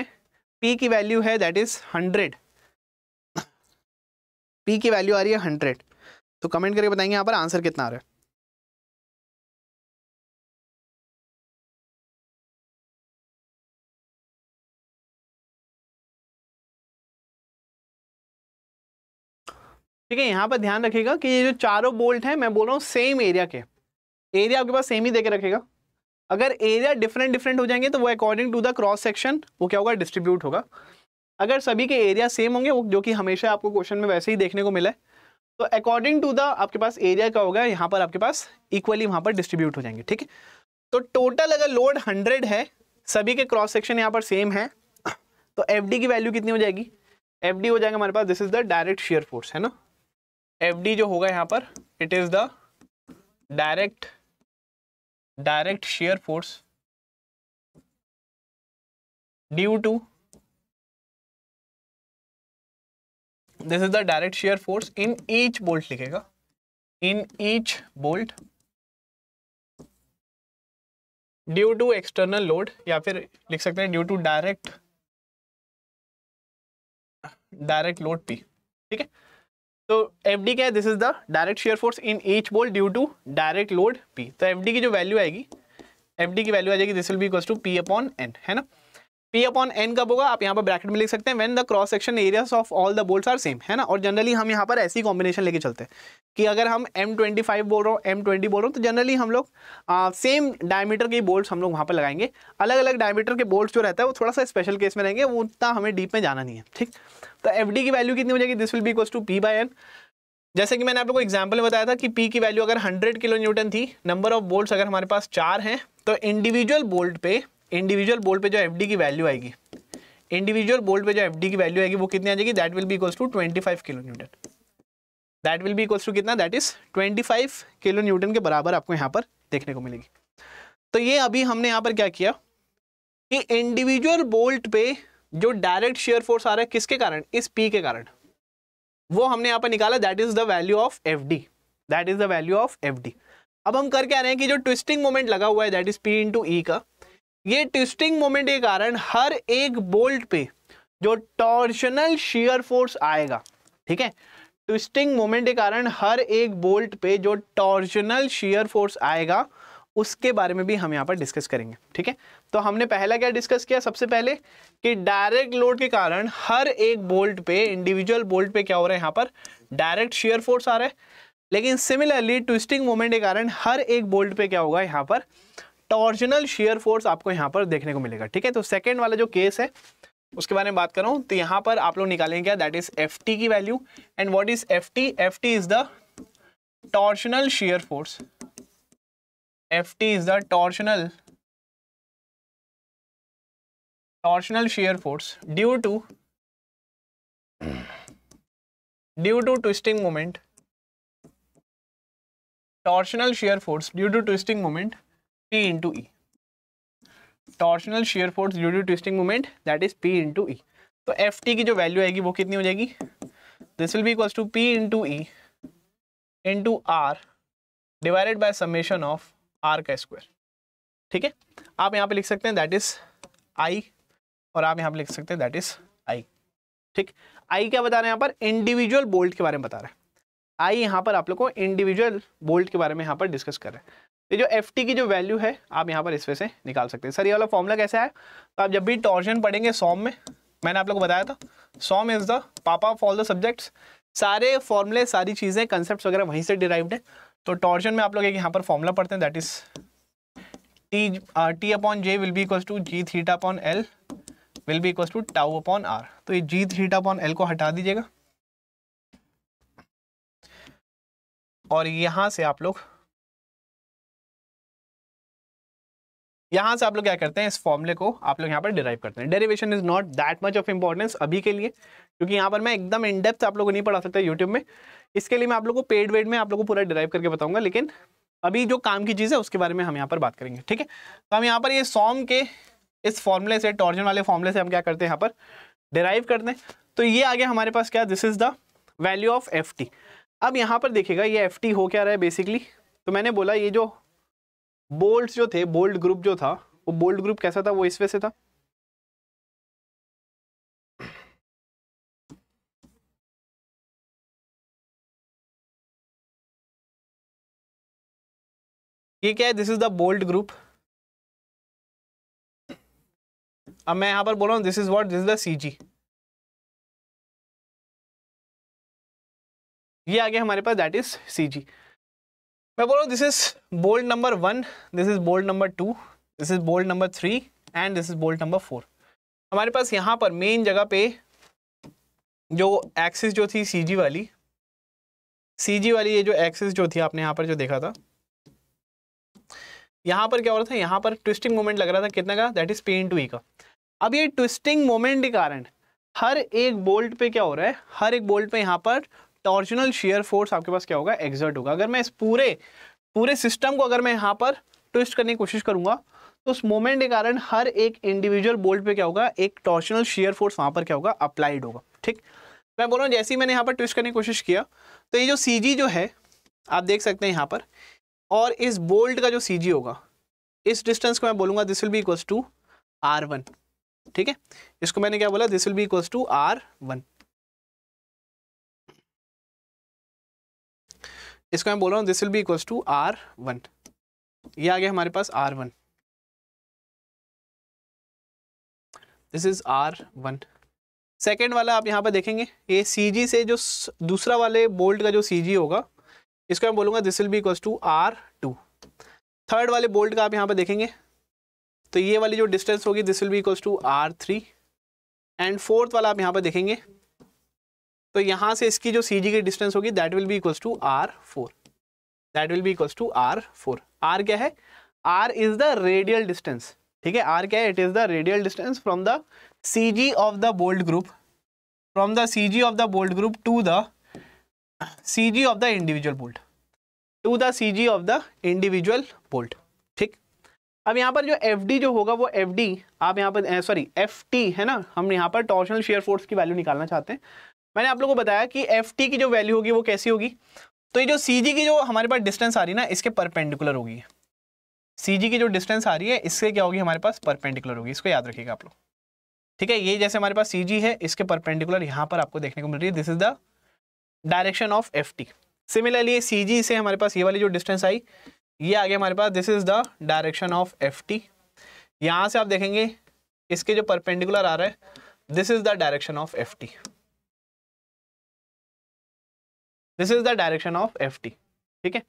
पी की वैल्यू है दैट इज हंड्रेड पी की वैल्यू आ रही है हंड्रेड तो कमेंट करके बताएंगे यहाँ पर आंसर कितना आ रहा है ठीक है यहाँ पर ध्यान रखिएगा कि ये जो चारों बोल्ट हैं मैं बोल रहा हूँ सेम एरिया के एरिया आपके पास सेम ही देके रखेगा अगर एरिया डिफरेंट डिफरेंट हो जाएंगे तो वो according to the cross section वो क्या होगा डिस्ट्रीब्यूट होगा अगर सभी के एरिया सेम होंगे वो जो कि हमेशा आपको क्वेश्चन में वैसे ही देखने को मिला है तो अकॉर्डिंग टू द आपके पास एरिया का होगा यहाँ पर आपके पास इक्वली वहाँ पर डिस्ट्रीब्यूट हो जाएंगे ठीक है तो टोटल अगर लोड हंड्रेड है सभी के क्रॉस सेक्शन यहाँ पर सेम है तो एफ की वैल्यू कितनी हो जाएगी एफ हो जाएगा हमारे पास this is the direct shear force है ना एफ जो होगा यहाँ पर it is the direct direct shear force due to this is the direct shear force in each bolt लिखेगा in each bolt due to external load या फिर लिख सकते हैं due to direct direct load P ठीक है तो F क्या है this is the direct shear force in each बोल due to direct load P तो एफ की जो वैल्यू आएगी एफ की वैल्यू आ जाएगी this will be equal to P upon N है ना पी अपॉन एन कब होगा आप यहाँ पर ब्रैकेट में लिख सकते हैं when the cross section areas of all the bolt are same है ना और जनरली हम यहाँ पर ऐसी कॉम्बिनेशन लेके चलते हैं कि अगर हम एम ट्वेंटी फाइव बोल रहे हो एम ट्वेंटी बोल रहे हो तो जनरली हम लोग सेम डायमीटर के बोल्ट्स हम लोग वहाँ पर लगाएंगे अलग अलग डायमीटर के बोल्ट जो रहता है वो थोड़ा सा स्पेशल केस में रहेंगे वो उतना हमें डीप में जाना नहीं है ठीक तो एफ की वैल्यू कितनी हो जाएगी this will be equals to P by N जैसे कि मैंने आप लोग को एग्जाम्पल में बताया था कि पी की वैल्यू अगर हंड्रेड किलो न्यूटन थी नंबर ऑफ बोल्ट अगर हमारे पास चार हैं तो इंडिविजुअल बोल्ट पे इंडिविजुअल बोल्ट पे जो एफ की वैल्यू आएगी इंडिविजुअल बोल्ट पे जो एफ की वैल्यू आएगी वो कितनी आ जाएगी that will be equals to twenty five kilo newton that will be equals to कितना that is twenty five kilo newton के बराबर आपको यहाँ पर देखने को मिलेगी तो ये अभी हमने यहाँ पर क्या किया कि इंडिविजुअल बोल्ट पे जो डायरेक्ट शेयर फोर्स आ रहा है किसके कारण इस पी के कारण वो हमने यहाँ पर निकाला that is the value of F D that is the value of F D अब हम कर क्या रहे हैं कि जो ट्विस्टिंग मोमेंट लगा हुआ है that is P into E का ये ट्विस्टिंग मोमेंट के कारण हर एक बोल्ट पे जो टॉर्शनल शियर फोर्स आएगा ठीक है ट्विस्टिंग मोमेंट के कारण हर एक बोल्ट पे जो टॉर्शनल शियर फोर्स आएगा उसके बारे में भी हम यहाँ पर डिस्कस करेंगे ठीक है तो हमने पहला क्या डिस्कस किया सबसे पहले कि डायरेक्ट लोड के कारण हर एक बोल्ट पे इंडिविजुअल बोल्ट पे क्या हो रहा है यहाँ पर डायरेक्ट शेयर फोर्स आ रहा है लेकिन सिमिलरली ट्विस्टिंग मोमेंट के कारण हर एक बोल्ट पे क्या होगा यहाँ पर टॉर्जनल शेयर फोर्स आपको यहाँ पर देखने को मिलेगा ठीक है तो सेकेंड वाला जो केस है उसके बारे में बात करूँ तो यहाँ पर आप लोग निकालेंगे क्या दैट इज एफ की value and what is F T F is the torsional shear force F T is the torsional torsional shear force due to due to twisting moment torsional shear force due to twisting moment P into E. Torsional shear force due to twisting movement that is P into E तो F T की जो value आएगी वो कितनी हो जाएगी this will be equals to P into E into R divided by summation of R का square ठीक है आप यहाँ पे लिख सकते हैं दैट इज आई और आप यहाँ पे लिख सकते हैं दैट इज आई ठीक आई क्या बता रहे हैं यहाँ पर इंडिविजुअल बोल्ट के बारे में बता रहे हैं आई यहाँ पर आप लोग को इंडिविजुअल बोल्ट के बारे में यहाँ पर डिस्कस कर रहे हैं ये जो एफ की जो वैल्यू है आप यहाँ पर इसमें से निकाल सकते हैं सर ये वाला फॉर्मूला कैसा है तो आप जब भी टॉर्जन पढ़ेंगे सॉम में मैंने आप लोग को बताया था SOM is the papa of all the subjects सारे फॉर्मूले सारी चीज़ें कंसेप्ट वगैरह वहीं से डिराइव्ड है तो टॉर्जन में आप लोग एक यहाँ पर फॉर्मूला पढ़ते हैं that is T T upon J will be equals to G theta upon L will be equals to tau upon R तो ये जी थीटा अपॉन एल को हटा दीजिएगा और यहाँ से आप लोग यहाँ से आप लोग क्या करते हैं इस फॉर्मूले को आप लोग यहाँ पर डिराइव करते हैं derivation is not that much of importance अभी के लिए क्योंकि यहाँ पर मैं एकदम इन डेप्थ आप लोग को नहीं पढ़ा सकता यूट्यूब में इसके लिए मैं आप लोग को पेड वेड में आप लोग को पूरा डिराइव करके बताऊंगा लेकिन अभी जो काम की चीज़ है उसके बारे में हम यहाँ पर बात करेंगे ठीक है तो हम यहाँ पर ये सॉम के इस फॉर्मुले से टॉर्जन वाले फॉर्मुले से हम क्या करते हैं यहाँ पर डिराइव करते हैं तो ये आ गया हमारे पास क्या this is the value of F अब यहाँ पर देखिएगा ये एफ हो क्या रहा है बेसिकली तो मैंने बोला ये जो बोल्ट जो थे बोल्ड ग्रुप जो था वो बोल्ड ग्रुप कैसा था वो इस वजह से था ये क्या है this is the bolt group अब मैं यहां पर बोल रहा हूं this is what this is the CG ये आ गया हमारे पास दैट इज सीजी मैं बोल रहा हूँ this is bolt number one this is bolt number two this is bolt number three and this is bolt number four हमारे पास यहाँ पर मेन जगह पे जो एक्सिस जो थी सीजी वाली सीजी वाली ये जो एक्सिस जो थी आपने यहाँ पर जो देखा था यहाँ पर क्या हो रहा था यहाँ पर ट्विस्टिंग मोमेंट लग रहा था कितने का that is P into E का अब ये ट्विस्टिंग मोमेंट के कारण हर एक बोल्ट पे क्या हो रहा है हर एक बोल्ट पे यहाँ पर टॉर्जनल शेयर फोर्स आपके पास क्या होगा एग्जर्ट होगा अगर मैं इस पूरे पूरे सिस्टम को अगर मैं यहाँ पर ट्विस्ट करने की कोशिश करूंगा तो उस मोमेंट के कारण हर एक इंडिविजुअल बोल्ट पे क्या होगा एक टॉर्शनल शेयर फोर्स वहाँ पर क्या होगा अप्लाइड होगा ठीक मैं बोल रहा हूँ जैसे ही मैंने यहाँ पर ट्विस्ट करने की कोशिश किया तो ये जो सी जो है आप देख सकते हैं यहाँ पर और इस बोल्ट का जो सी होगा इस डिस्टेंस को मैं बोलूँगा this will be equals to R one ठीक है इसको मैंने क्या बोला this will be equals to R one इसको मैं बोल रहा हूँ this will be equals to R one ये आ गया हमारे पास R one this is R one second वाला आप यहाँ पर देखेंगे ये सी से जो दूसरा वाले बोल्ट का जो सी होगा इसको मैं बोलूँगा this will be equals to R two third वाले बोल्ट का आप यहाँ पर देखेंगे तो ये वाली जो डिस्टेंस होगी this will be equals to R three and fourth वाला आप यहाँ पर देखेंगे तो यहां से इसकी जो सी जी की डिस्टेंस होगी that will be equals to R four that will be equals to R four R क्या है R is the radial distance ठीक है आर क्या है it is the radial distance from the C G of the bolt group from the C G of the bolt group to the C G of the individual bolt to the C G of the individual bolt ठीक अब यहाँ पर जो F D जो होगा वो F D आप यहाँ पर सॉरी एफ टी है ना हम यहाँ पर टॉर्शनल शेयर फोर्स की वैल्यू निकालना चाहते हैं मैंने आप लोगों को बताया कि एफ टी की जो वैल्यू होगी वो कैसी होगी तो ये जो सी जी की जो हमारे पास डिस्टेंस आ रही है ना इसके परपेंडिकुलर होगी सी जी की जो डिस्टेंस आ रही है इससे क्या होगी हमारे पास परपेंडिकुलर होगी इसको याद रखिएगा आप लोग ठीक है ये जैसे हमारे पास सी जी है इसके परपेंडिकुलर यहाँ पर आपको देखने को मिल रही है this is the direction of F T similarly C G से हमारे पास ये वाली जो डिस्टेंस आई ये आगे हमारे पास this is the direction of F T यहाँ से आप देखेंगे इसके जो परपेंडिकुलर आ रहा है this is the direction of F T this is the direction of F T ठीक है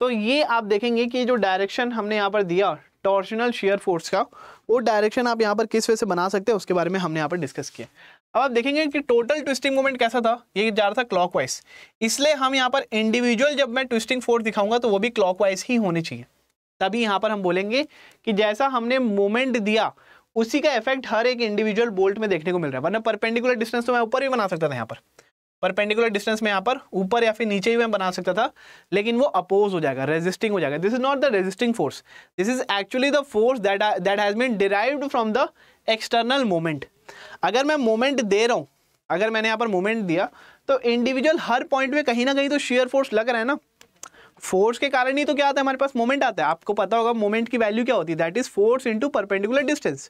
तो ये आप देखेंगे कि जो डायरेक्शन हमने यहाँ पर दिया टॉर्शनल शेयर फोर्स का वो डायरेक्शन आप यहाँ पर किस वे से बना सकते हैं उसके बारे में हमने यहाँ पर डिस्कस किया अब आप देखेंगे कि टोटल ट्विस्टिंग मोमेंट कैसा था ये जा रहा था क्लॉकवाइज इसलिए हम यहाँ पर इंडिविजुअल जब मैं ट्विस्टिंग फोर्स दिखाऊंगा तो वो भी क्लॉकवाइज ही होने चाहिए तभी यहाँ पर हम बोलेंगे कि जैसा हमने मोमेंट दिया उसी का इफेक्ट हर एक इंडिविजुअल बोल्ट में देखने को मिल रहा है वरना परपेंडिकुलर डिस्टेंस तो मैं ऊपर भी बना सकता था यहाँ पर परपेंडिकुलर डिस्टेंस में यहाँ पर ऊपर या फिर नीचे ही मैं बना सकता था लेकिन वो अपोज हो जाएगा रेजिस्टिंग हो जाएगा this is not the resisting force this is actually the force that that has been derived from the external moment अगर मैं मोमेंट दे रहा हूँ अगर मैंने यहाँ पर मोमेंट दिया तो इंडिविजुअल हर पॉइंट में कहीं ना कहीं तो शेयर फोर्स लग रहा है ना फोर्स के कारण ही तो क्या आता है हमारे पास मोमेंट आता है आपको पता होगा मोमेंट की वैल्यू क्या होती है that is force into perpendicular distance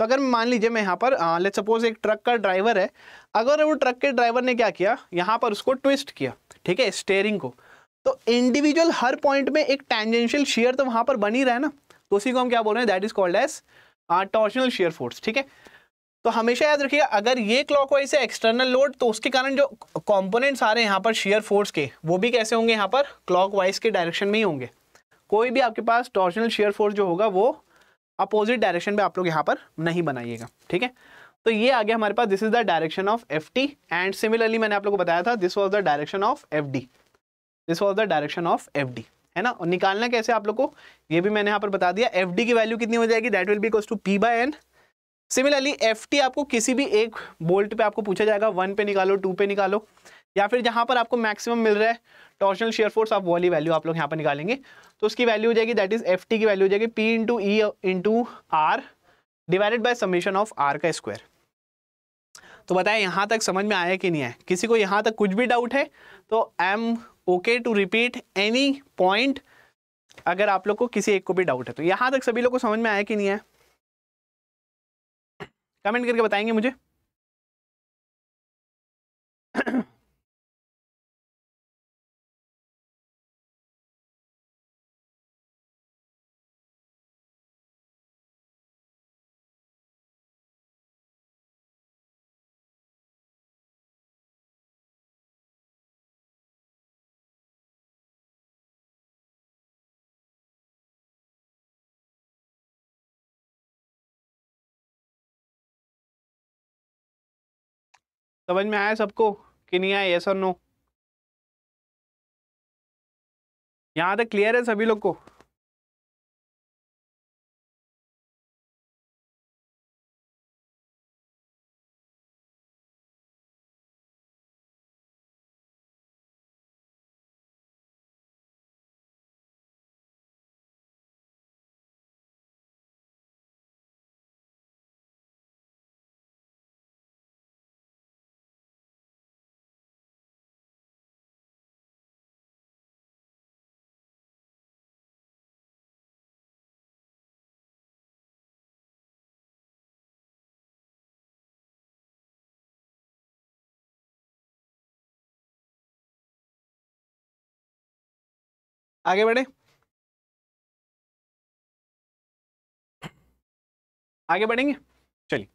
तो अगर मान लीजिए मैं यहाँ पर लेट हाँ, सपोज एक ट्रक का ड्राइवर है अगर वो ट्रक के ड्राइवर ने क्या किया यहाँ पर उसको ट्विस्ट किया ठीक है स्टेयरिंग को तो इंडिविजुअल हर पॉइंट में एक टेंजेंशियल शेयर तो वहाँ पर बनी रहा है ना तो उसी को हम क्या बोल रहे हैं that is called as torsional shear force ठीक है तो हमेशा याद रखिएगा अगर ये क्लॉक वाइज है एक्सटर्नल लोड तो उसके कारण जो कॉम्पोनेंट्स आ रहे हैं यहाँ पर शेयर फोर्स के वो भी कैसे होंगे यहाँ पर क्लॉक वाइज के डायरेक्शन में ही होंगे कोई भी आपके पास टॉर्शनल शेयर फोर्स जो होगा वो अपोजिट डायरेक्शन में आप लोग यहाँ पर नहीं बनाइएगा ठीक है तो ये आ गया हमारे पास this is the direction of F T and similarly मैंने आप लोगों को बताया था this was the direction of F D this was the direction of F D है ना और निकालना कैसे आप लोग को ये भी मैंने यहाँ पर बता दिया एफ डी की वैल्यू कितनी हो जाएगी that will be equals to P by N similarly F T आपको किसी भी एक बोल्ट पे आपको पूछा जाएगा वन पे निकालो टू पे निकालो या फिर जहां पर आपको मैक्सिमम मिल रहा है टॉर्शनल शेयर फोर्स आप वाली वैल्यू आप लोग यहाँ पर निकालेंगे तो उसकी वैल्यू हो जाएगी दैट इज एफ की वैल्यू हो जाएगी P into E into R divided by summation of R का स्क्वायर तो बताएं यहाँ तक समझ में आया कि नहीं है किसी को यहाँ तक कुछ भी डाउट है तो I am okay to repeat any point अगर आप लोग को किसी एक को भी डाउट है तो यहाँ तक सभी लोग को समझ में आया कि नहीं है कमेंट करके बताएंगे मुझे समझ में आया सबको कि नहीं आया यस और नो यहाँ तक क्लियर है सभी लोग को आगे बढ़े आगे बढ़ेंगे चलिए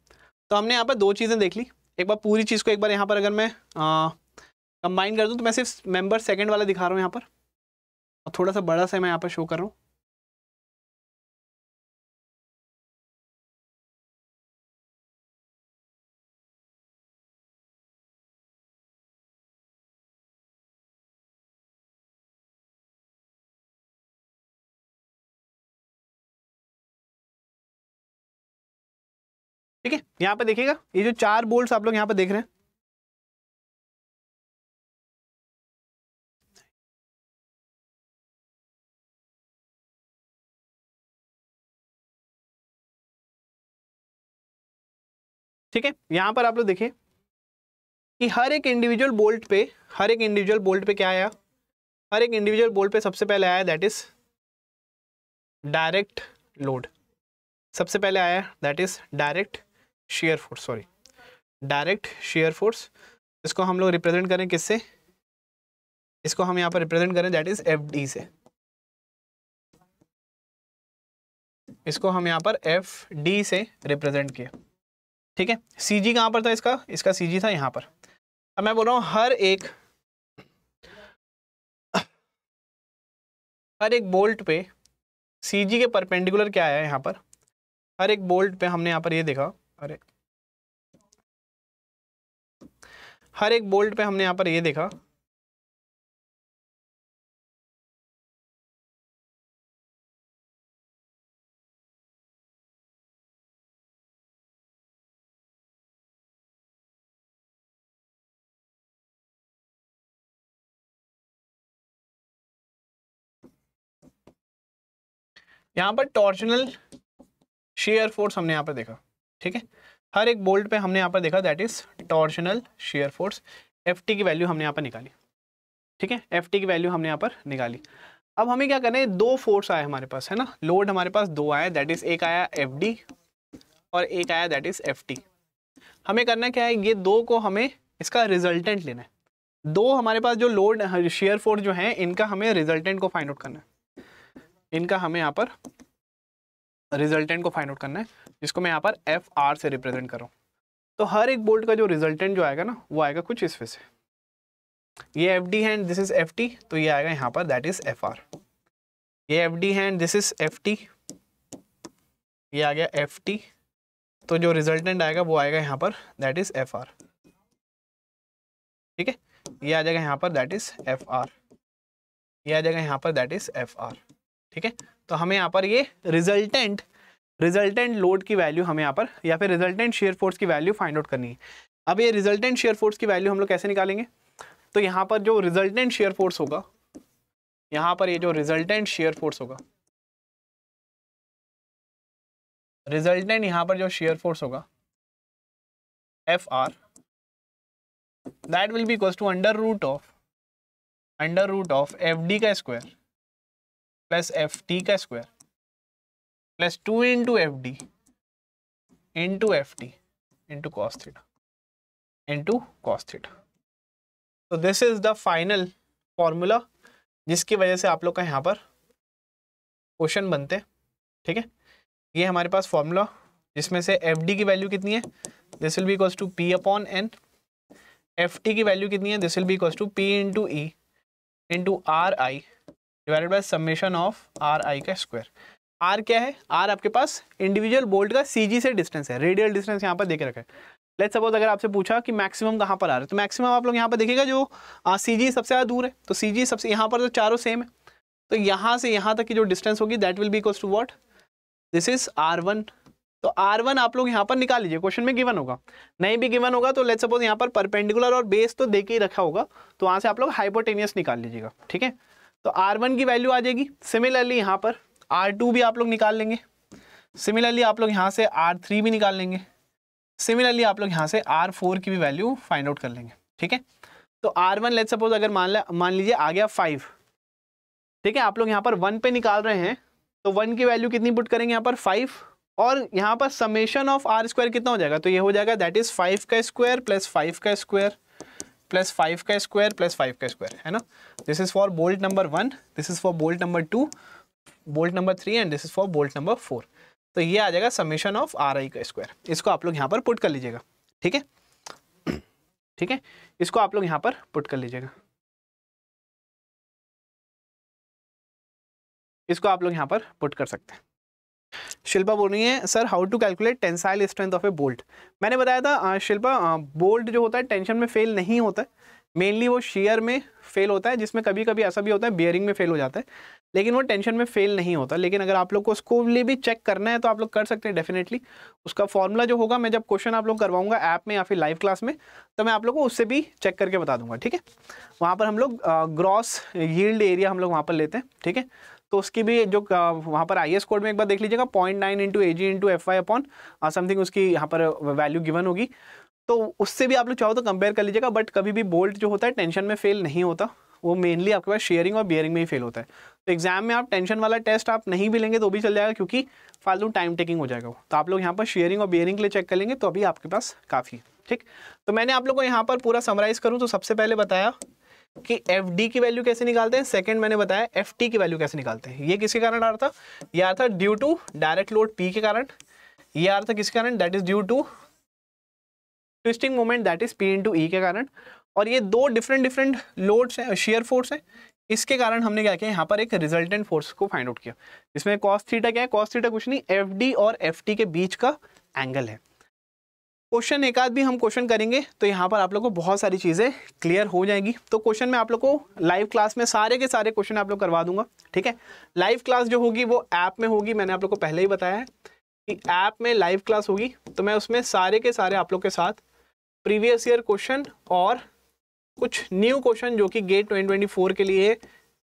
तो हमने यहाँ पर दो चीज़ें देख ली एक बार पूरी चीज़ को एक बार यहाँ पर अगर मैं कंबाइन कर दूँ तो मैं सिर्फ मेंबर सेकंड वाला दिखा रहा हूँ यहाँ पर और थोड़ा सा बड़ा सा मैं यहाँ पर शो कर रहा हूँ ठीक है यहाँ पे देखिएगा ये जो चार बोल्ट आप लोग यहाँ पे देख रहे हैं ठीक है यहां पर आप लोग देखिए कि हर एक इंडिविजुअल बोल्ट पे हर एक इंडिविजुअल बोल्ट पे क्या आया हर एक इंडिविजुअल बोल्ट पे सबसे पहले आया दैट इज डायरेक्ट लोड सबसे पहले आया that is direct shear force sorry direct shear force इसको हम लोग रिप्रेजेंट करें किससे इसको हम यहाँ पर रिप्रेजेंट करें दैट इज एफ डी से इसको हम यहाँ पर एफ डी से रिप्रेजेंट किया ठीक है सी जी कहाँ पर था इसका इसका सी जी था यहाँ पर अब मैं बोल रहा हूँ हर एक हर एक बोल्ट पे सी जी के परपेंडिकुलर क्या आया यहाँ पर हर एक बोल्ट पे हमने यहाँ पर ये यह देखा अरे हर एक बोल्ट पे हमने यहाँ पर ये देखा यहाँ पर टॉर्शनल शेयर फोर्स हमने यहाँ पर देखा ठीक है हर एक बोल्ट पे हमने यहाँ पर देखा that is torsional shear force F की वैल्यू हमने यहाँ पर निकाली ठीक है एफ की वैल्यू हमने यहाँ पर निकाली अब हमें क्या करना है दो फोर्स आए हमारे पास है ना लोड हमारे पास दो आया दैट इज एक आया एफ और एक आया दैट इज एफ हमें करना क्या है ये दो को हमें इसका रिजल्टेंट लेना है दो हमारे पास जो लोड शेयर फोर्स जो है इनका हमें रिजल्टेंट को फाइंड आउट करना है इनका हमें यहाँ पर रिजल्टेंट को फाइंड आउट करना है जिसको मैं यहाँ पर एफ आर से रिप्रेजेंट कर रहा हूँ तो हर एक बोल्ट का जो रिजल्टेंट जो आएगा ना वो आएगा कुछ इस वे से ये F D and this is F T तो ये आएगा यहाँ पर दैट इज एफ आर ये F D and this is F T ये आ गया एफ टी तो जो रिजल्टेंट आएगा वो आएगा यहाँ पर दैट इज एफ आर ठीक है ये आ जाएगा यहाँ पर दैट इज एफ आर ये आ जाएगा यहाँ पर दैट इज एफ आर ठीक है तो हमें यहाँ पर ये रिजल्टेंट रिजल्टेंट लोड की वैल्यू हमें यहाँ पर या फिर रिजल्टेंट शेयर फोर्स की वैल्यू फाइंड आउट करनी है अब ये रिजल्टेंट शेयर फोर्स की वैल्यू हम लोग कैसे निकालेंगे तो यहाँ पर जो रिजल्टेंट शेयर फोर्स होगा यहाँ पर ये जो रिजल्टेंट शेयर फोर्स होगा रिजल्टेंट यहाँ पर जो शेयर फोर्स होगा F R that will be equal to under root of under root of F D का स्क्वायर प्लस एफ टी का square plus two into F D into F T into cos into cos तो this is the final formula जिसकी वजह से आप लोग का यहाँ पर क्वेश्चन बनते ठीक है ये हमारे पास फॉर्मूला जिसमें से एफ डी की वैल्यू कितनी है this will be equals to P upon N F T की वैल्यू कितनी है this will be equals to P into E into R I divided by summation of R I का square are क्या है are आपके पास individual bolt का सी से distance है रेडियल डिस्टेंस यहाँ पर देख रखा है लेट सपोज अगर आपसे पूछा कि मैक्सिमम कहाँ पर आ रहा है तो मैक्सिमम आप लोग यहाँ पर देखेगा जो सी जी सबसे ज़्यादा दूर है तो सी जी सबसे यहाँ पर तो चारों सेम है तो यहाँ से यहाँ तक की जो डिस्टेंस होगी that will be equals to what this is R one तो आर वन आप लोग यहाँ पर निकाल लीजिए क्वेश्चन में गिवन होगा नहीं भी गिवन होगा तो लेट सपोज यहाँ पर परपेंडिकुलर और बेस तो देख के ही रखा होगा तो वहाँ से आप लोग हाइपोटेनियस निकाल लीजिएगा ठीक है तो आर वन की वैल्यू आ जाएगी सिमिलरली यहाँ पर आर टू भी आप लोग निकाल लेंगे सिमिलरली आप लोग यहाँ से आर थ्री भी निकाल लेंगे सिमिलरली आप लोग यहाँ से आर फोर की भी वैल्यू फाइंड आउट कर लेंगे ठीक है तो आर वन लेट सपोज अगर मान मान लीजिए आ गया फाइव ठीक है आप लोग यहाँ पर वन पे निकाल रहे हैं तो वन की वैल्यू कितनी पुट करेंगे यहाँ पर फाइव और यहाँ पर समेशन ऑफ आर स्क्वायर कितना हो जाएगा तो ये हो जाएगा दैट इज फाइव का स्क्वायर प्लस फाइव का स्क्वायर प्लस फाइव का स्क्वायर प्लस फाइव का स्क्वायर है ना this is for bolt number one this is for bolt number two bolt number three and this is for bolt number four तो ये आ जाएगा summation of R I का square इसको आप लोग यहाँ पर पुट कर लीजिएगा ठीक है ठीक है इसको आप लोग यहाँ पर पुट कर लीजिएगा इसको आप लोग यहाँ पर पुट कर सकते हैं शिल्पा बोल रही है sir how to calculate tensile strength of a bolt मैंने बताया था शिल्पा बोल्ट जो होता है टेंशन में फेल नहीं होता है मेनली वो शेयर में फेल होता है जिसमें कभी कभी ऐसा भी होता है बियरिंग में फेल हो जाता है लेकिन वो टेंशन में फेल नहीं होता लेकिन अगर आप लोग को उसको लिए भी चेक करना है तो आप लोग कर सकते हैं डेफिनेटली उसका फॉर्मूला जो होगा मैं जब क्वेश्चन आप लोग करवाऊंगा ऐप में या फिर लाइव क्लास में तो मैं आप लोग को उससे भी चेक करके बता दूंगा ठीक है वहाँ पर हम लोग ग्रॉस यील्ड एरिया हम लोग वहाँ पर लेते हैं ठीक है तो उसकी भी जो वहाँ पर आई एस कोड में एक बार देख लीजिएगा point nine into A G into F I upon something उसकी यहाँ पर वैल्यू गिवन होगी तो उससे भी आप लोग चाहो तो कंपेयर कर लीजिएगा बट कभी भी बोल्ट जो होता है टेंशन में फेल नहीं होता वो मेनली आपके पास शेयरिंग और बियरिंग में ही फेल होता है तो एग्जाम में आप टेंशन वाला टेस्ट आप नहीं भी लेंगे तो भी चल जाएगा क्योंकि फालतू टाइम टेकिंग हो जाएगा तो आप लोग यहाँ पर शेयरिंग और बियरिंग के लिए चेक कर लेंगे तो अभी आपके पास काफ़ी ठीक तो मैंने आप लोग को यहाँ पर पूरा समराइज करूँ तो सबसे पहले बताया कि एफ की वैल्यू कैसे निकालते हैं सेकंड मैंने बताया एफ की वैल्यू कैसे निकालते हैं ये किसके कारण आ रहा था ये आ था due to direct load P के कारण ये आ रहा था किसके कारण that is due to twisting moment that is P into E के कारण और ये दो डिफरेंट डिफरेंट लोड्स हैं शेयर फोर्स हैं इसके कारण हमने क्या किया यहाँ पर एक रिजल्टेंट फोर्स को फाइंड आउट किया इसमें कॉस थीटा क्या है कॉस थीटा कुछ नहीं एफ और एफ के बीच का एंगल है क्वेश्चन एक आध भी हम क्वेश्चन करेंगे तो यहाँ पर आप लोग को बहुत सारी चीज़ें क्लियर हो जाएंगी तो क्वेश्चन में आप लोग को लाइव क्लास में सारे के सारे क्वेश्चन आप लोग करवा दूंगा ठीक है लाइव क्लास जो होगी वो ऐप में होगी मैंने आप लोग को पहले ही बताया है कि ऐप में लाइव क्लास होगी तो मैं उसमें सारे के सारे आप लोग के साथ प्रीवियस ईयर क्वेश्चन और कुछ न्यू क्वेश्चन जो कि गेट 2024 के लिए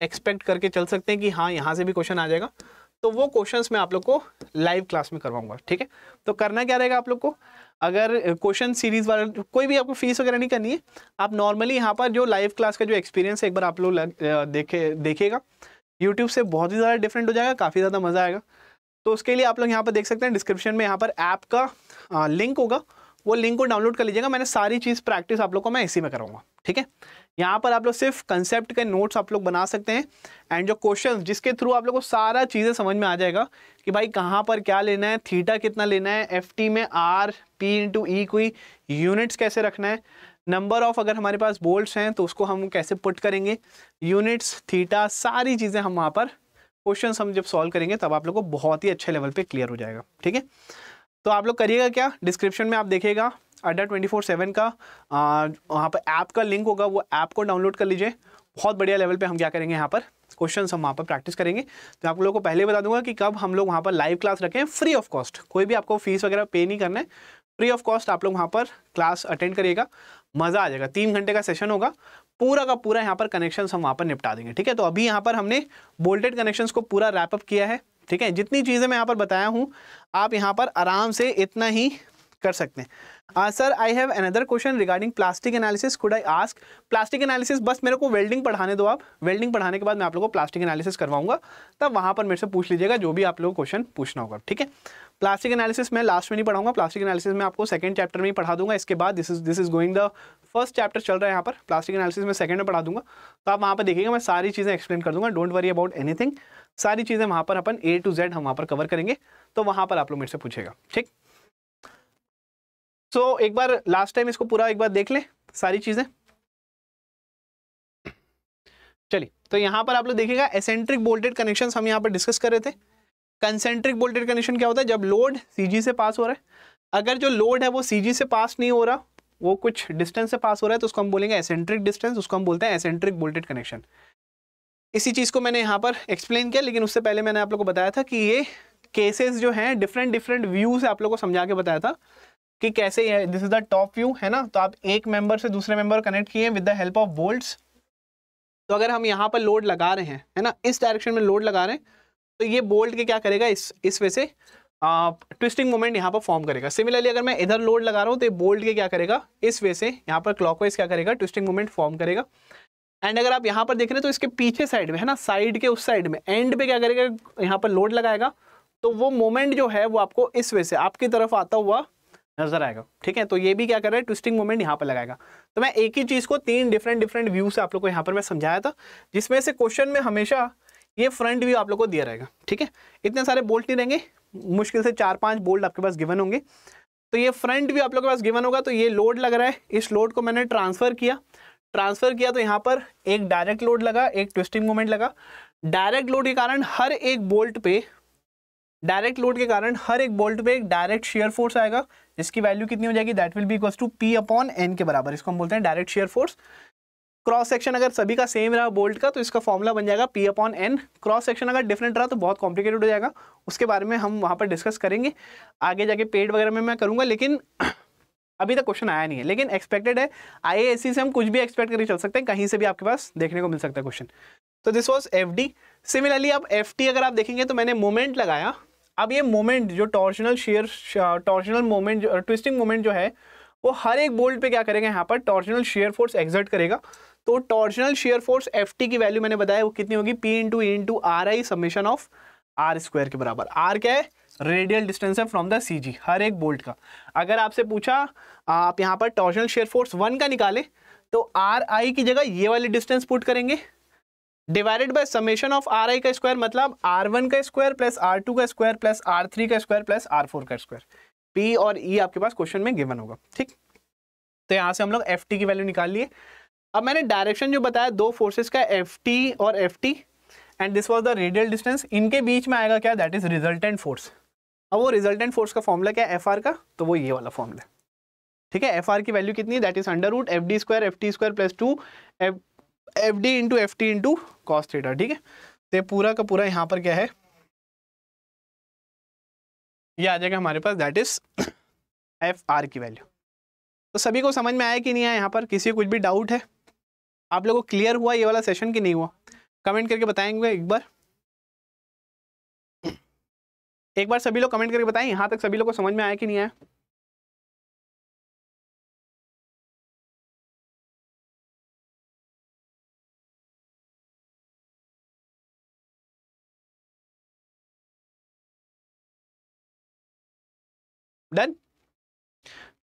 एक्सपेक्ट करके चल सकते हैं कि हाँ यहाँ से भी क्वेश्चन आ जाएगा तो वो क्वेश्चंस मैं आप लोग को लाइव क्लास में करवाऊंगा ठीक है तो करना क्या रहेगा आप लोग को अगर क्वेश्चन सीरीज वाला कोई भी आपको फीस वगैरह नहीं करनी है आप नॉर्मली यहाँ पर जो लाइव क्लास का जो एक्सपीरियंस है एक बार आप लोग देखे देखेगा यूट्यूब से बहुत ही ज़्यादा डिफरेंट हो जाएगा काफ़ी ज़्यादा मज़ा आएगा तो उसके लिए आप लोग यहाँ पर देख सकते हैं डिस्क्रिप्शन में यहाँ पर ऐप का लिंक होगा वो लिंक को डाउनलोड कर लीजिएगा मैंने सारी चीज़ प्रैक्टिस आप लोग को मैं इसी में करूँगा ठीक है यहाँ पर आप लोग सिर्फ कंसेप्ट के नोट्स आप लोग बना सकते हैं एंड जो क्वेश्चन जिसके थ्रू आप लोग को सारा चीज़ें समझ में आ जाएगा कि भाई कहाँ पर क्या लेना है थीटा कितना लेना है एफ टी में आर पी इंटू ई कोई यूनिट्स कैसे रखना है नंबर ऑफ अगर हमारे पास बोल्ट्स हैं तो उसको हम कैसे पुट करेंगे यूनिट्स थीटा सारी चीज़ें हम वहाँ पर क्वेश्चन हम जब सॉल्व करेंगे तब आप लोग को बहुत ही अच्छे लेवल पर क्लियर हो जाएगा ठीक है तो आप लोग करिएगा क्या डिस्क्रिप्शन में आप देखिएगा अड्डा ट्वेंटी फोर सेवन का वहाँ पर ऐप का लिंक होगा वो ऐप को डाउनलोड कर लीजिए बहुत बढ़िया लेवल पे हम क्या करेंगे यहाँ पर क्वेश्चन हम वहाँ पर प्रैक्टिस करेंगे तो आप लोगों को पहले बता दूंगा कि कब हम लोग वहाँ पर लाइव क्लास रखें फ्री ऑफ कॉस्ट कोई भी आपको फीस वगैरह पे नहीं करना है फ्री ऑफ कॉस्ट आप लोग वहाँ पर क्लास अटेंड करिएगा मज़ा आ जाएगा तीन घंटे का सेशन होगा पूरा का पूरा यहाँ पर कनेक्शन हम वहाँ पर निपटा देंगे ठीक है तो अभी यहाँ पर हमने बोल्टेड कनेक्शन को पूरा रैपअप किया है ठीक है जितनी चीज़ें मैं यहाँ पर बताया हूँ आप यहाँ पर आराम से इतना ही कर सकते हैं sir I have another question regarding plastic analysis could I ask plastic analysis बस मेरे को वेल्डिंग पढ़ाने दो आप वेल्डिंग पढ़ाने के बाद मैं आप लोगों को प्लास्टिक एनालिसिस करवाऊंगा तब वहाँ पर मेरे से पूछ लीजिएगा जो भी आप लोगों को क्वेश्चन पूछना होगा ठीक है प्लास्टिक एनालिसिस मैं लास्ट में नहीं पढ़ाऊंगा प्लास्टिक एनालिसिस में आपको सेकंड चैप्टर में ही पढ़ा दूंगा इसके बाद this is this is going the first chapter चल रहा है यहाँ पर प्लास्टिक एनालिसिस में सेकंड में पढ़ा दूंगा तो आप वहाँ पर देखिएगा मैं सारी चीज़ें एक्सप्लेन कर दूंगा डोंट वरी अबाउट एनीथिंग सारी चीज़ें वहां पर अपन ए टू जेड हम वहां पर कवर करेंगे तो वहां पर आप लोग मेरे से पूछेगा ठीक सो so, एक बार लास्ट टाइम इसको पूरा एक बार देख ले सारी चीज़ें चलिए तो यहां पर आप लोग देखिएगा एसेंट्रिक बोल्टेड कनेक्शन हम यहाँ पर डिस्कस कर रहे थे कंसेंट्रिक बोल्टेड कनेक्शन क्या होता है जब लोड सी से पास हो रहा है अगर जो लोड है वो सी से पास नहीं हो रहा वो कुछ डिस्टेंस से पास हो रहा है तो उसको हम बोलेंगे एसेंट्रिक डिस्टेंस उसको हम बोलते हैं एसेंट्रिक बोल्टेड कनेक्शन इसी चीज़ को मैंने यहाँ पर एक्सप्लेन किया लेकिन उससे पहले मैंने आप लोग को बताया था कि ये केसेस जो हैं डिफरेंट डिफरेंट व्यू से आप लोग को समझा के बताया था कि कैसे ये this is the top view है ना तो आप एक मेंबर से दूसरे मेंबर कनेक्ट किए with the help of bolts तो अगर हम यहाँ पर लोड लगा रहे हैं है ना इस डायरेक्शन में लोड लगा रहे हैं तो ये बोल्ट के क्या करेगा इस इस वे से ट्विस्टिंग मोमेंट यहाँ पर फॉर्म करेगा सिमिलरली अगर मैं इधर लोड लगा रहा हूँ तो ये बोल्ट के क्या करेगा इस वे से यहाँ पर क्लॉकवाइज क्या करेगा ट्विस्टिंग मोमेंट फॉर्म करेगा एंड अगर आप यहाँ पर देख रहे हैं तो इसके पीछे साइड में है ना साइड के उस साइड में एंड पे क्या करेगा यहाँ पर लोड लगाएगा तो वो मोमेंट जो है वो आपको इस वे से आपकी तरफ आता हुआ नजर आएगा ठीक है तो ये भी क्या कर रहा है ट्विस्टिंग मोमेंट यहाँ पर लगाएगा तो मैं एक ही चीज़ को तीन डिफरेंट डिफरेंट व्यू से आप लोग को यहाँ पर मैं समझाया था जिसमें से क्वेश्चन में हमेशा ये फ्रंट व्यू आप लोग को दिया रहेगा ठीक है इतने सारे बोल्ट नहीं रहेंगे मुश्किल से चार पाँच बोल्ट आपके पास गिवन होंगे तो ये फ्रंट व्यू आप लोग के पास गिवन होगा तो ये लोड लग रहा है इस लोड को मैंने ट्रांसफ़र किया ट्रांसफर किया तो यहाँ पर एक डायरेक्ट लोड लगा एक ट्विस्टिंग मोमेंट लगा डायरेक्ट लोड के कारण हर एक बोल्ट पे डायरेक्ट लोड के कारण हर एक बोल्ट पे एक डायरेक्ट शेयर फोर्स आएगा जिसकी वैल्यू कितनी हो जाएगी that will be equal to P upon N के बराबर इसको हम बोलते हैं direct shear force cross section अगर सभी का सेम रहा बोल्ट का तो इसका फॉर्मूला बन जाएगा P upon N cross section अगर डिफरेंट रहा तो बहुत कॉम्प्लिकेटेड हो जाएगा उसके बारे में हम वहाँ पर डिस्कस करेंगे आगे जाके पेड वगैरह में मैं करूँगा लेकिन अभी तक क्वेश्चन आया नहीं है लेकिन एक्सपेक्टेड है आई से हम कुछ भी एक्सपेक्ट करके चल सकते हैं कहीं से भी आपके पास देखने को मिल सकता है क्वेश्चन तो दिस वॉज एफ सिमिलरली अब एफ अगर आप देखेंगे तो मैंने मोमेंट लगाया अब ये मोमेंट जो torsional shear torsional moment twisting moment जो है वो हर एक बोल्ट पे क्या करेगा यहाँ पर टॉर्शनल शेयर फोर्स एग्जर्ट करेगा तो टॉर्शनल शेयर फोर्स एफ की वैल्यू मैंने बताया वो कितनी होगी P into into R I summation of R square के बराबर आर क्या है रेडियल डिस्टेंस है फ्रॉम द सीजी हर एक बोल्ट का अगर आपसे पूछा आप यहाँ पर टॉर्शनल शेयर फोर्स वन का निकालें तो आर आई की जगह ये वाली डिस्टेंस पुट करेंगे divided by summation of R I का स्क्वायर मतलब आर वन का स्क्वायर प्लस आर टू का स्क्वायर प्लस आर थ्री का स्क्वायर प्लस आर फोर का स्क्वायर पी और ई e आपके पास क्वेश्चन में गिवन होगा ठीक तो यहाँ से हम लोग एफ टी की वैल्यू निकाल लिए अब मैंने डायरेक्शन जो बताया दो फोर्सेस का एफ टी और F T and this was the radial distance इनके बीच में आएगा क्या दैट इज रिजल्टेंट फोर्स अब वो रिजल्टेंट फोर्स का फॉर्मूला क्या है एफ का तो वो ये वाला फॉर्मूला ठीक है एफ की वैल्यू कितनी है that is under root F D square F T square plus two F F D into F T into cos ठीक है तो पूरा का पूरा यहाँ पर क्या है ये आ जाएगा हमारे पास दैट इज एफ आर की वैल्यू तो सभी को समझ में आया कि नहीं आया यहाँ पर किसी को कुछ भी डाउट है आप लोगों को क्लियर हुआ ये वाला सेशन कि नहीं हुआ कमेंट करके बताएंगे एक बार एक बार सभी लोग कमेंट करके बताएं यहां तक सभी लोग को समझ में आया कि नहीं आया डन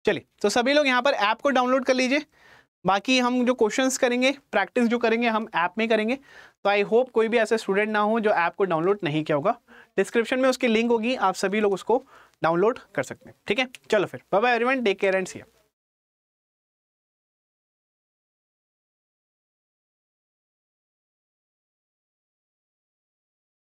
चलिए तो सभी लोग यहां पर ऐप को डाउनलोड कर लीजिए बाकी हम जो क्वेश्चंस करेंगे प्रैक्टिस जो करेंगे हम ऐप में करेंगे तो आई होप कोई भी ऐसे स्टूडेंट ना हो जो ऐप को डाउनलोड नहीं किया होगा डिस्क्रिप्शन में उसकी लिंक होगी आप सभी लोग उसको डाउनलोड कर सकते हैं ठीक है चलो फिर bye bye everyone take care and C